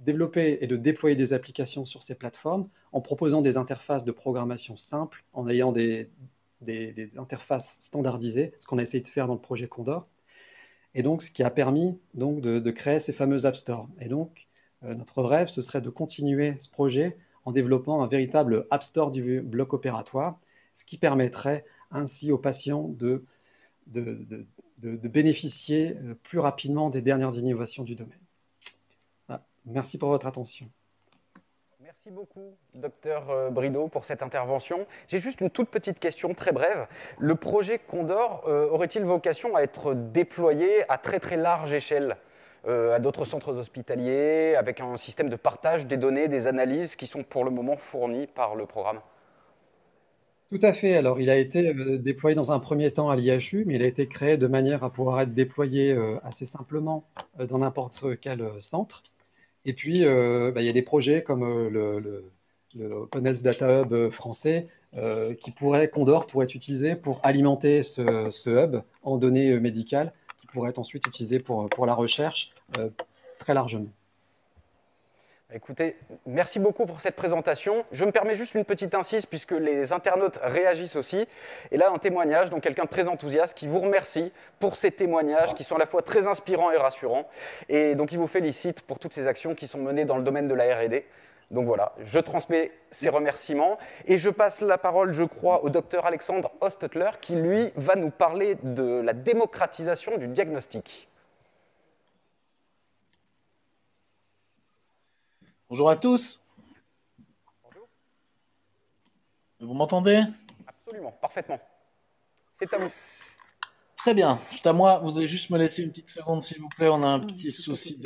développer et de déployer des applications sur ces plateformes en proposant des interfaces de programmation simples, en ayant des, interfaces standardisées, ce qu'on a essayé de faire dans le projet Condor. Et donc, ce qui a permis donc, de, créer ces fameux App Store. Et donc, euh, notre rêve, ce serait de continuer ce projet en développant un véritable App Store du bloc opératoire, ce qui permettrait ainsi aux patients de bénéficier euh, plus rapidement des dernières innovations du domaine. Merci pour votre attention. Merci beaucoup, docteur euh, Brideau, pour cette intervention. J'ai juste une toute petite question très brève. Le projet Condor euh, aurait-il vocation à être déployé à très très large échelle euh, à d'autres centres hospitaliers, avec un système de partage des données, des analyses qui sont pour le moment fournies par le programme tout à fait. Alors, il a été déployé dans un premier temps à l'IHU, mais il a été créé de manière à pouvoir être déployé assez simplement dans n'importe quel centre. Et puis, euh, bah, il y a des projets comme euh, le, Open Health Data Hub euh, français qui pourrait, Condor pourrait être utilisé pour alimenter ce, hub en données médicales qui pourraient être ensuite utilisé pour, pour la recherche très largement. Écoutez, merci beaucoup pour cette présentation. Je me permets juste une petite incise puisque les internautes réagissent aussi. Et là, un témoignage, donc quelqu'un de très enthousiaste qui vous remercie pour ces témoignages qui sont à la fois très inspirants et rassurants. Et donc, il vous félicite pour toutes ces actions qui sont menées dans le domaine de la R&D. Donc voilà, je transmets ces remerciements et je passe la parole, je crois, au docteur Alexandre Ostetler qui, lui, va nous parler de la démocratisation du diagnostic. Bonjour à tous. Vous m'entendez Absolument, parfaitement. C'est à vous. Très bien, c'est à moi. Vous allez juste me laisser une petite seconde, s'il vous plaît. On a un petit souci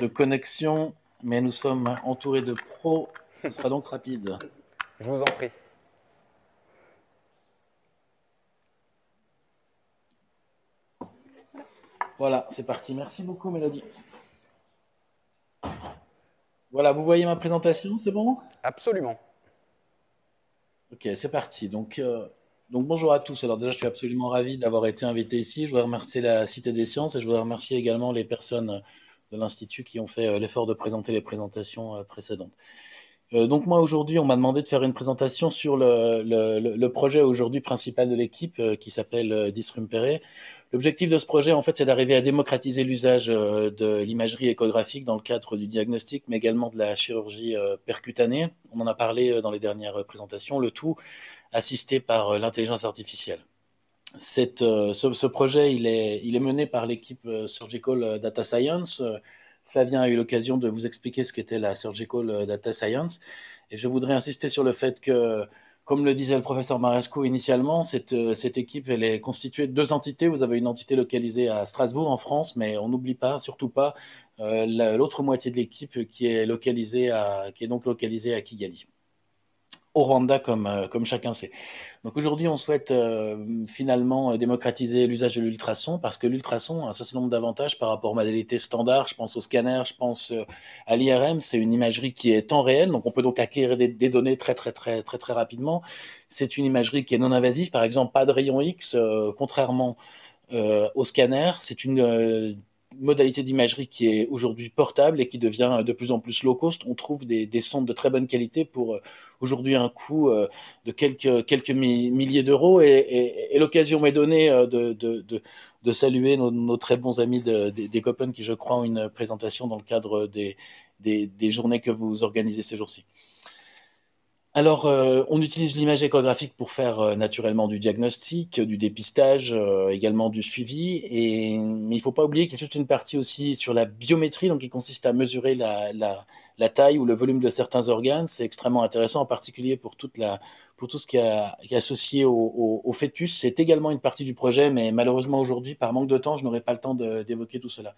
de, connexion, mais nous sommes entourés de pros. Ce sera donc rapide. Je vous en prie. Voilà, c'est parti. Merci beaucoup, Mélodie. Voilà, vous voyez ma présentation, c'est bon Absolument. Ok, c'est parti. Donc, euh, donc, bonjour à tous. Alors déjà, je suis absolument ravi d'avoir été invité ici. Je voudrais remercier la Cité des Sciences et je voudrais remercier également les personnes de l'Institut qui ont fait euh, l'effort de présenter les présentations euh, précédentes. Euh, donc moi aujourd'hui, on m'a demandé de faire une présentation sur le, projet aujourd'hui principal de l'équipe euh, qui s'appelle euh, L'objectif de ce projet, en fait, c'est d'arriver à démocratiser l'usage euh, de l'imagerie échographique dans le cadre du diagnostic, mais également de la chirurgie percutanée. On en a parlé dans les dernières présentations, le tout assisté par l'intelligence artificielle. ce, projet, il est, il est mené par l'équipe Surgical Data Science. Flavien a eu l'occasion de vous expliquer ce qu'était la Surgical euh, Data Science. Et je voudrais insister sur le fait que, comme le disait le professeur Marescu initialement, euh, cette, équipe elle est constituée de deux entités. Vous avez une entité localisée à Strasbourg, en France, mais on n'oublie pas, surtout pas, euh, l'autre moitié de l'équipe qui est qui est donc localisée à Kigali au Rwanda, comme, euh, comme chacun sait. Donc aujourd'hui, on souhaite euh, finalement euh, démocratiser l'usage de l'ultrason parce que l'ultrason a un certain nombre d'avantages par rapport aux modalités standards. Je pense au scanner, je pense à l'IRM. C'est une imagerie qui est temps réel, donc on peut donc acquérir des, données très très très très très rapidement. C'est une imagerie qui est non invasive, par exemple pas de rayon X, contrairement au scanner. C'est une modalité d'imagerie qui est aujourd'hui portable et qui devient euh, de plus en plus low cost. On trouve des, sondes de très bonne qualité pour euh, aujourd'hui un coût euh, de quelques, milliers d'euros. Et, l'occasion m'est donnée de, saluer nos, très bons amis des Copen qui, je crois, ont une présentation dans le cadre des journées que vous organisez ces jours-ci. Alors, euh, on utilise l'image échographique pour faire euh, naturellement du diagnostic, du dépistage, euh, également du suivi. Et, mais il ne faut pas oublier qu'il y a toute une partie aussi sur la biométrie, donc qui consiste à mesurer la, taille ou le volume de certains organes. C'est extrêmement intéressant, en particulier pour, tout ce qui, est associé au, fœtus. C'est également une partie du projet, mais malheureusement aujourd'hui, par manque de temps, je n'aurai pas le temps d'évoquer tout cela.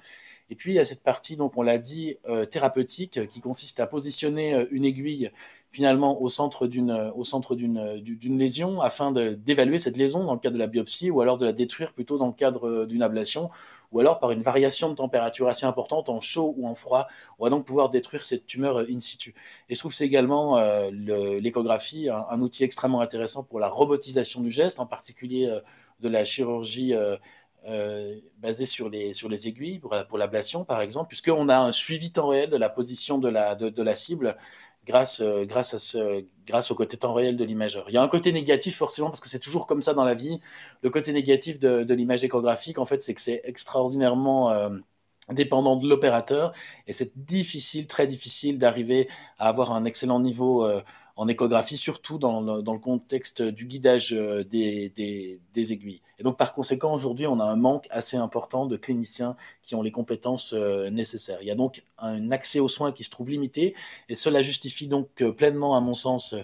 Et puis, il y a cette partie, donc on l'a dit, thérapeutique, qui consiste à positionner une aiguille finalement au centre d'une euh, au centre d'une euh, d'une lésion afin d'évaluer cette lésion dans le cadre de la biopsie ou alors de la détruire plutôt dans le cadre euh, d'une ablation ou alors par une variation de température assez importante en chaud ou en froid, on va donc pouvoir détruire cette tumeur in situ. Et je trouve c'est également l'échographie un, outil extrêmement intéressant pour la robotisation du geste, en particulier de la chirurgie basée sur les, sur les aiguilles, pour, l'ablation par exemple, puisqu'on a un suivi temps réel de la position de la, de la cible grâce, euh, grâce, à ce, grâce au côté temps réel de l'imageur. Il y a un côté négatif forcément parce que c'est toujours comme ça dans la vie. Le côté négatif de, l'image échographique, en fait, c'est que c'est extraordinairement euh, dépendant de l'opérateur et c'est difficile, très difficile d'arriver à avoir un excellent niveau. Euh, en échographie, surtout dans le, contexte du guidage euh, des, aiguilles. Et donc, par conséquent, aujourd'hui, on a un manque assez important de cliniciens qui ont les compétences euh, nécessaires. Il y a donc un accès aux soins qui se trouve limité, et cela justifie donc euh, pleinement, à mon sens,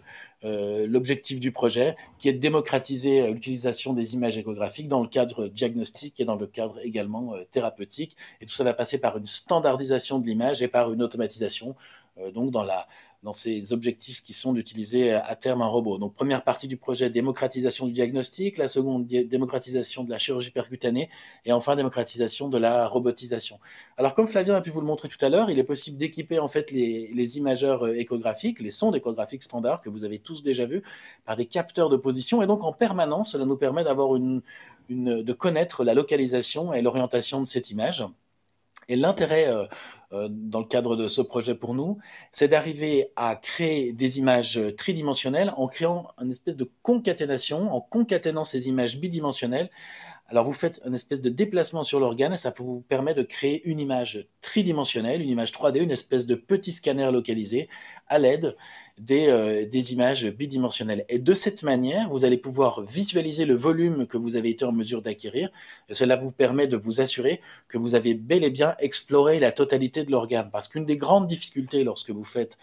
l'objectif du projet, qui est de démocratiser l'utilisation des images échographiques dans le cadre diagnostique et dans le cadre également thérapeutique. Et tout ça va passer par une standardisation de l'image et par une automatisation, donc dans la dans ces objectifs qui sont d'utiliser euh, à terme un robot. Donc première partie du projet, démocratisation du diagnostic, la seconde, démocratisation de la chirurgie percutanée, et enfin démocratisation de la robotisation. Alors comme Flavien a pu vous le montrer tout à l'heure, il est possible d'équiper en fait les, imageurs euh, échographiques, les sondes échographiques standards que vous avez tous déjà vus, par des capteurs de position, et donc en permanence, cela nous permet d'avoir une, de connaître la localisation et l'orientation de cette image. Et l'intérêt euh, euh, dans le cadre de ce projet pour nous, c'est d'arriver à créer des images tridimensionnelles en créant une espèce de concaténation, en concaténant ces images bidimensionnelles alors vous faites une espèce de déplacement sur l'organe et ça vous permet de créer une image tridimensionnelle, une image 3D, une espèce de petit scanner localisé à l'aide euh, des, images bidimensionnelles. Et de cette manière, vous allez pouvoir visualiser le volume que vous avez été en mesure d'acquérir. Cela vous permet de vous assurer que vous avez bel et bien exploré la totalité de l'organe. Parce qu'une des grandes difficultés lorsque vous faites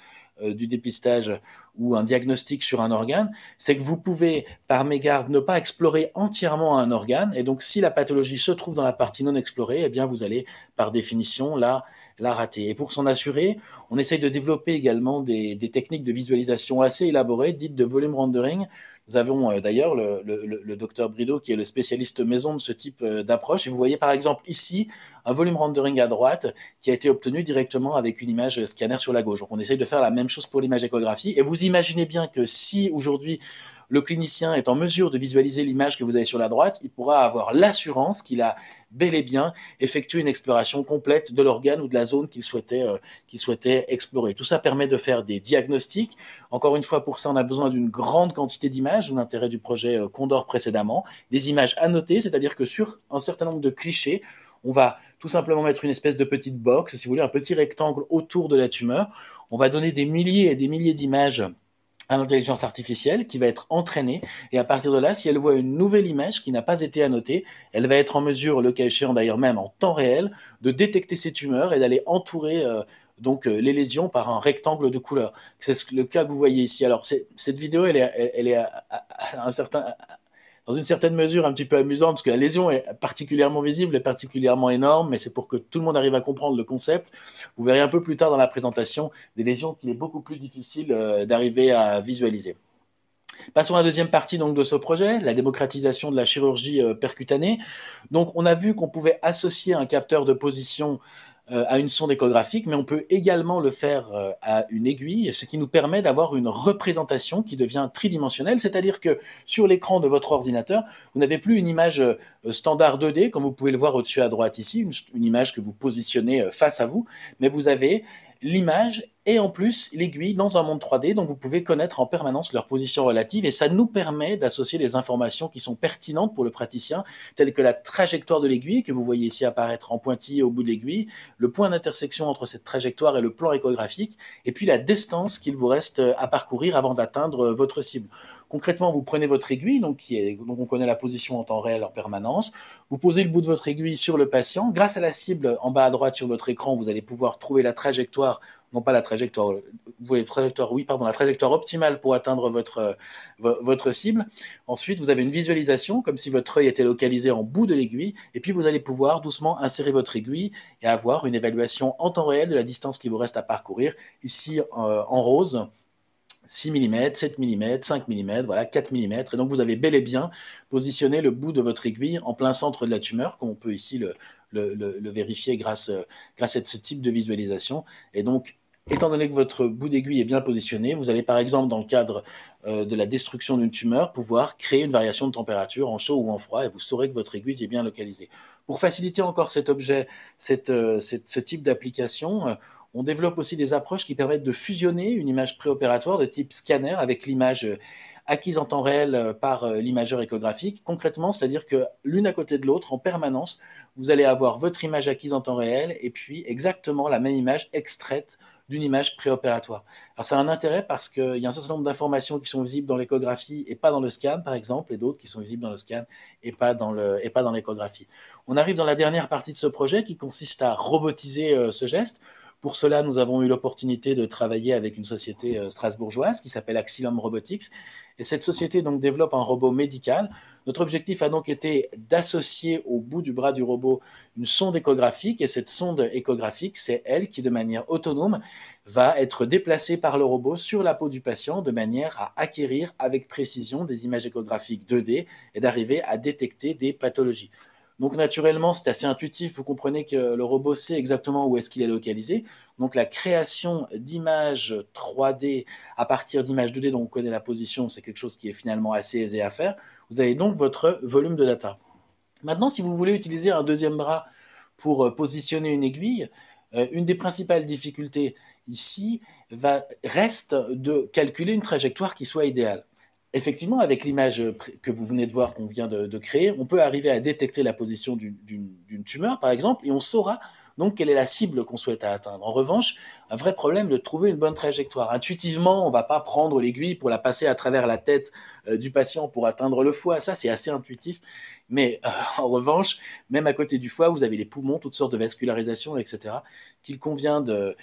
euh, du dépistage ou un diagnostic sur un organe, c'est que vous pouvez, par mégarde, ne pas explorer entièrement un organe. Et donc, si la pathologie se trouve dans la partie non explorée, eh bien, vous allez, par définition, la, la rater. Et pour s'en assurer, on essaye de développer également des, techniques de visualisation assez élaborées, dites de volume rendering, nous avons euh, d'ailleurs le, le, docteur Brideau qui est le spécialiste maison de ce type euh, d'approche. Et vous voyez par exemple ici un volume rendering à droite qui a été obtenu directement avec une image scanner sur la gauche. Donc on essaye de faire la même chose pour l'image échographie. Et vous imaginez bien que si aujourd'hui le clinicien est en mesure de visualiser l'image que vous avez sur la droite, il pourra avoir l'assurance qu'il a bel et bien effectué une exploration complète de l'organe ou de la zone qu'il souhaitait, euh, explorer. Tout ça permet de faire des diagnostics. Encore une fois, pour ça, on a besoin d'une grande quantité d'images, l'intérêt du projet euh, Condor précédemment, des images annotées, c'est-à-dire que sur un certain nombre de clichés, on va tout simplement mettre une espèce de petite box, si vous voulez, un petit rectangle autour de la tumeur. On va donner des milliers et des milliers d'images à l'intelligence artificielle qui va être entraînée. Et à partir de là, si elle voit une nouvelle image qui n'a pas été annotée, elle va être en mesure, le cas échéant d'ailleurs même en temps réel, de détecter ces tumeurs et d'aller entourer euh, donc euh, les lésions par un rectangle de couleur. C'est le cas que vous voyez ici. Alors cette vidéo, elle est, elle, est à, un certain, dans une certaine mesure un petit peu amusant parce que la lésion est particulièrement visible et particulièrement énorme, mais c'est pour que tout le monde arrive à comprendre le concept. Vous verrez un peu plus tard dans la présentation des lésions qu'il est beaucoup plus difficile euh, d'arriver à visualiser. Passons à la deuxième partie donc, de ce projet, la démocratisation de la chirurgie euh, percutanée. Donc, on a vu qu'on pouvait associer un capteur de position euh, à une sonde échographique, mais on peut également le faire euh, à une aiguille, ce qui nous permet d'avoir une représentation qui devient tridimensionnelle, c'est-à-dire que sur l'écran de votre ordinateur, vous n'avez plus une image euh, standard 2D, comme vous pouvez le voir au-dessus à droite ici, une, image que vous positionnez face à vous, mais vous avez l'image et en plus l'aiguille dans un monde 3D, dont vous pouvez connaître en permanence leur position relative et ça nous permet d'associer les informations qui sont pertinentes pour le praticien, telles que la trajectoire de l'aiguille que vous voyez ici apparaître en pointillé au bout de l'aiguille, le point d'intersection entre cette trajectoire et le plan échographique, et puis la distance qu'il vous reste à parcourir avant d'atteindre votre cible. Concrètement, vous prenez votre aiguille, donc, on connaît la position en temps réel en permanence. Vous posez le bout de votre aiguille sur le patient. Grâce à la cible en bas à droite sur votre écran, vous allez pouvoir trouver la trajectoire non pas la trajectoire, trajectoire, oui, pardon, la trajectoire optimale pour atteindre votre, cible. Ensuite, vous avez une visualisation, comme si votre œil était localisé en bout de l'aiguille, et puis vous allez pouvoir doucement insérer votre aiguille et avoir une évaluation en temps réel de la distance qui vous reste à parcourir. Ici, euh, en rose, 6 mm, 7 mm, 5 mm, voilà, 4 mm. Et donc vous avez bel et bien positionné le bout de votre aiguille en plein centre de la tumeur, comme on peut ici le, vérifier euh, grâce, à ce type de visualisation. Et donc, étant donné que votre bout d'aiguille est bien positionné, vous allez par exemple, dans le cadre euh, de la destruction d'une tumeur, pouvoir créer une variation de température en chaud ou en froid, et vous saurez que votre aiguille est bien localisée. Pour faciliter encore cet objet, euh, ce type d'application, on développe aussi des approches qui permettent de fusionner une image préopératoire de type scanner avec l'image euh, acquise en temps réel euh, par euh, l'imageur échographique. Concrètement, c'est-à-dire que l'une à côté de l'autre, en permanence, vous allez avoir votre image acquise en temps réel et puis exactement la même image extraite d'une image préopératoire. Alors ça a un intérêt parce qu'il y a un certain nombre d'informations qui sont visibles dans l'échographie et pas dans le scan, par exemple, et d'autres qui sont visibles dans le scan et pas dans l'échographie. On arrive dans la dernière partie de ce projet qui consiste à robotiser ce geste. Pour cela, nous avons eu l'opportunité de travailler avec une société euh, strasbourgeoise qui s'appelle Axilum Robotics. Et cette société donc développe un robot médical. Notre objectif a donc été d'associer au bout du bras du robot une sonde échographique. Et cette sonde échographique, c'est elle qui, de manière autonome, va être déplacée par le robot sur la peau du patient de manière à acquérir avec précision des images échographiques 2D et d'arriver à détecter des pathologies. Donc naturellement, c'est assez intuitif. Vous comprenez que le robot sait exactement où est-ce qu'il est localisé. Donc la création d'images 3D à partir d'images 2D dont on connaît la position, c'est quelque chose qui est finalement assez aisé à faire. Vous avez donc votre volume de data. Maintenant, si vous voulez utiliser un deuxième bras pour euh, positionner une aiguille, euh, une des principales difficultés ici reste de calculer une trajectoire qui soit idéale effectivement, avec l'image euh, que vous venez de voir, qu'on vient de, créer, on peut arriver à détecter la position d'une tumeur, par exemple, et on saura donc quelle est la cible qu'on souhaite atteindre. En revanche, un vrai problème de trouver une bonne trajectoire. Intuitivement, on ne va pas prendre l'aiguille pour la passer à travers la tête euh, du patient pour atteindre le foie. Ça, c'est assez intuitif. Mais euh, en revanche, même à côté du foie, vous avez les poumons, toutes sortes de vascularisations, etc., qu'il convient, de,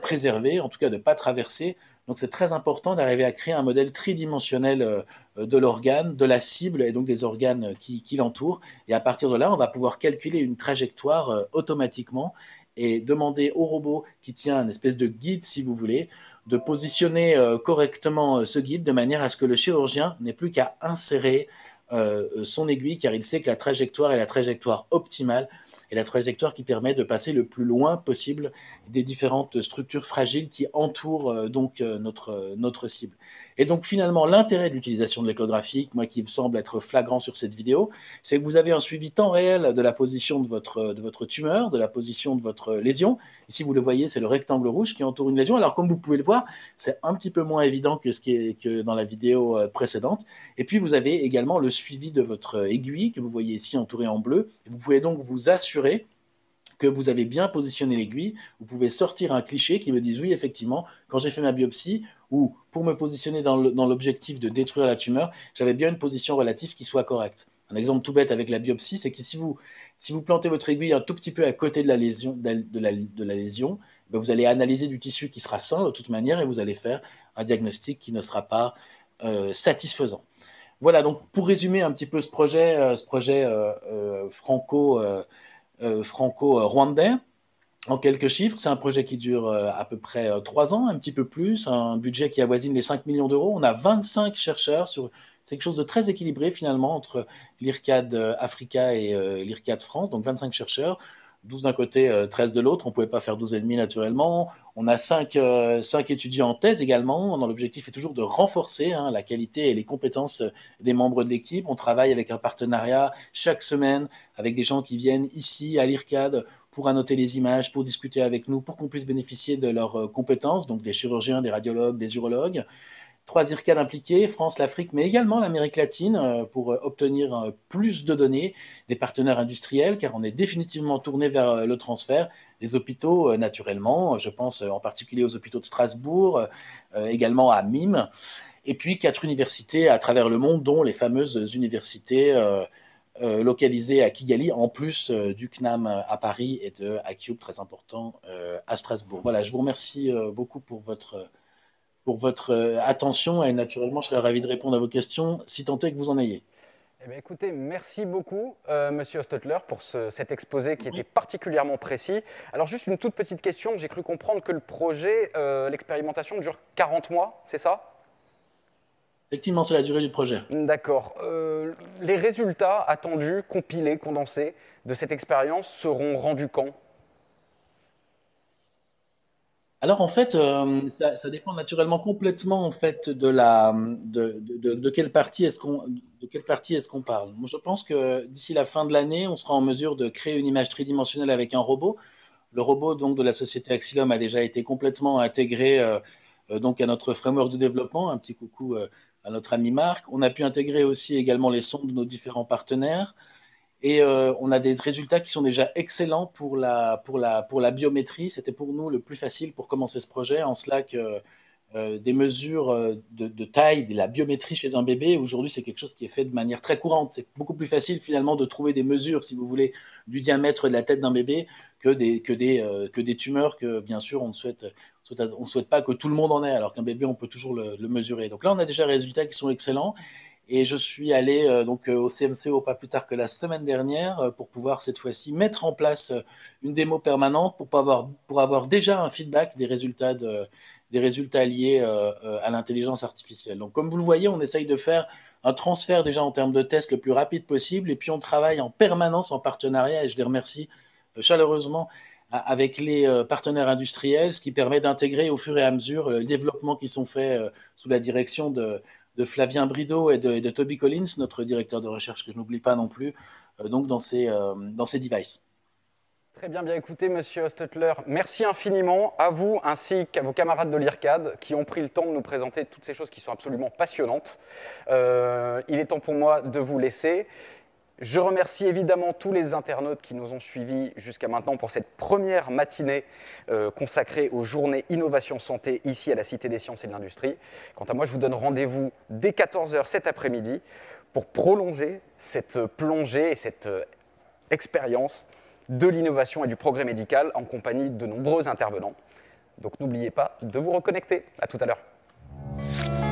préserver, en tout cas de ne pas traverser. Donc c'est très important d'arriver à créer un modèle tridimensionnel euh, de l'organe, de la cible et donc des organes qui, qui l'entourent. Et à partir de là, on va pouvoir calculer une trajectoire euh, automatiquement et demander au robot qui tient un espèce de guide, si vous voulez, de positionner correctement ce guide de manière à ce que le chirurgien n'ait plus qu'à insérer euh, euh, son aiguille car il sait que la trajectoire est la trajectoire optimale et la trajectoire qui permet de passer le plus loin possible des différentes structures fragiles qui entourent euh, donc notre, notre cible. Et donc finalement, l'intérêt de l'utilisation de l'échographique, moi qui me semble être flagrant sur cette vidéo, c'est que vous avez un suivi temps réel de la position de votre, de votre tumeur, de la position de votre lésion. Ici, vous le voyez, c'est le rectangle rouge qui entoure une lésion. Alors comme vous pouvez le voir, c'est un petit peu moins évident que ce qui est que dans la vidéo précédente. Et puis vous avez également le suivi de votre aiguille que vous voyez ici entourée en bleu. Vous pouvez donc vous assurer que vous avez bien positionné l'aiguille, vous pouvez sortir un cliché qui me dise oui, effectivement, quand j'ai fait ma biopsie, ou pour me positionner dans l'objectif de détruire la tumeur, j'avais bien une position relative qui soit correcte. Un exemple tout bête avec la biopsie, c'est que si vous, si vous plantez votre aiguille un tout petit peu à côté de la lésion, de la, lésion ben vous allez analyser du tissu qui sera sain de toute manière et vous allez faire un diagnostic qui ne sera pas euh, satisfaisant voilà, donc pour résumer un petit peu ce projet, euh, ce projet euh, euh, franco, franco-rwandais, en quelques chiffres, c'est un projet qui dure à peu près trois ans, un petit peu plus, un budget qui avoisine les 5 millions d'euros. On a 25 chercheurs sur. C'est quelque chose de très équilibré finalement entre l'IRCAD Africa et l'IRCAD France, donc 25 chercheurs. 12 d'un côté, 13 euh, de l'autre. On ne pouvait pas faire 12 et demi naturellement. On a 5, euh, étudiants en thèse également. L'objectif est toujours de renforcer hein, la qualité et les compétences euh, des membres de l'équipe. On travaille avec un partenariat chaque semaine avec des gens qui viennent ici à l'IRCAD pour annoter les images, pour discuter avec nous, pour qu'on puisse bénéficier de leurs compétences, donc des chirurgiens, des radiologues, des urologues trois IRCAD impliqués, France, l'Afrique, mais également l'Amérique latine, euh, pour euh, obtenir euh, plus de données des partenaires industriels, car on est définitivement tourné vers le transfert. des hôpitaux, naturellement, je pense en particulier aux hôpitaux de Strasbourg, également à Mime, et puis quatre universités à travers le monde, dont les fameuses universités localisées à Kigali, en plus du CNAM à Paris et de ACUBE, très important, à Strasbourg. Voilà, je vous remercie beaucoup pour votre pour votre euh, attention et naturellement, je serais ravi de répondre à vos questions si tant est que vous en ayez. Eh écoutez, merci beaucoup, euh, Monsieur Stotler, pour cet exposé qui était particulièrement précis. Alors, juste une toute petite question. J'ai cru comprendre que le projet, euh, l'expérimentation dure 40 mois, c'est ça Effectivement, c'est la durée du projet. D'accord. les résultats attendus, compilés, condensés de cette expérience seront rendus quand alors en fait, euh, ça, dépend naturellement complètement de la de, quelle partie est-ce qu'on parle. je pense que d'ici la fin de l'année, on sera en mesure de créer une image tridimensionnelle avec un robot. Le robot donc de la société Axilom a déjà été complètement intégré euh, euh, donc à notre framework de développement. Un petit coucou à notre ami Marc. On a pu intégrer aussi également les sons de nos différents partenaires. Et euh, on a des résultats qui sont déjà excellents pour la, biométrie. C'était pour nous le plus facile pour commencer ce projet. En cela que euh, des mesures euh, de, taille, de la biométrie chez un bébé, aujourd'hui, c'est quelque chose qui est fait de manière très courante. C'est beaucoup plus facile finalement de trouver des mesures, si vous voulez, du diamètre de la tête d'un bébé que des, tumeurs que, bien sûr, on ne souhaite, pas que tout le monde en ait, alors qu'un bébé, on peut toujours le, le mesurer. Donc là, on a déjà des résultats qui sont excellents. Et je suis allé euh, donc euh, au CMCO pas plus tard que la semaine dernière euh, pour pouvoir cette fois-ci mettre en place une démo permanente pour, avoir, pour avoir déjà un feedback des résultats, des résultats liés à l'intelligence artificielle. Donc comme vous le voyez, on essaye de faire un transfert déjà en termes de tests le plus rapide possible et puis on travaille en permanence en partenariat et je les remercie chaleureusement avec les partenaires industriels, ce qui permet d'intégrer au fur et à mesure le développement qui sont faits sous la direction de, de Flavien Brideau et de, Toby Collins, notre directeur de recherche que je n'oublie pas non plus, euh, donc dans ces, euh, dans ces devices. Très bien, bien écouté, monsieur Stuttler. merci infiniment à vous ainsi qu'à vos camarades de l'IRCAD qui ont pris le temps de nous présenter toutes ces choses qui sont absolument passionnantes. Euh, il est temps pour moi de vous laisser. Je remercie évidemment tous les internautes qui nous ont suivis jusqu'à maintenant pour cette première matinée euh, consacrée aux journées Innovation Santé ici à la Cité des Sciences et de l'Industrie. Quant à moi, je vous donne rendez-vous dès 14h cet après-midi pour prolonger cette plongée et cette euh, expérience de l'innovation et du progrès médical en compagnie de nombreux intervenants. Donc n'oubliez pas de vous reconnecter. À tout à l'heure.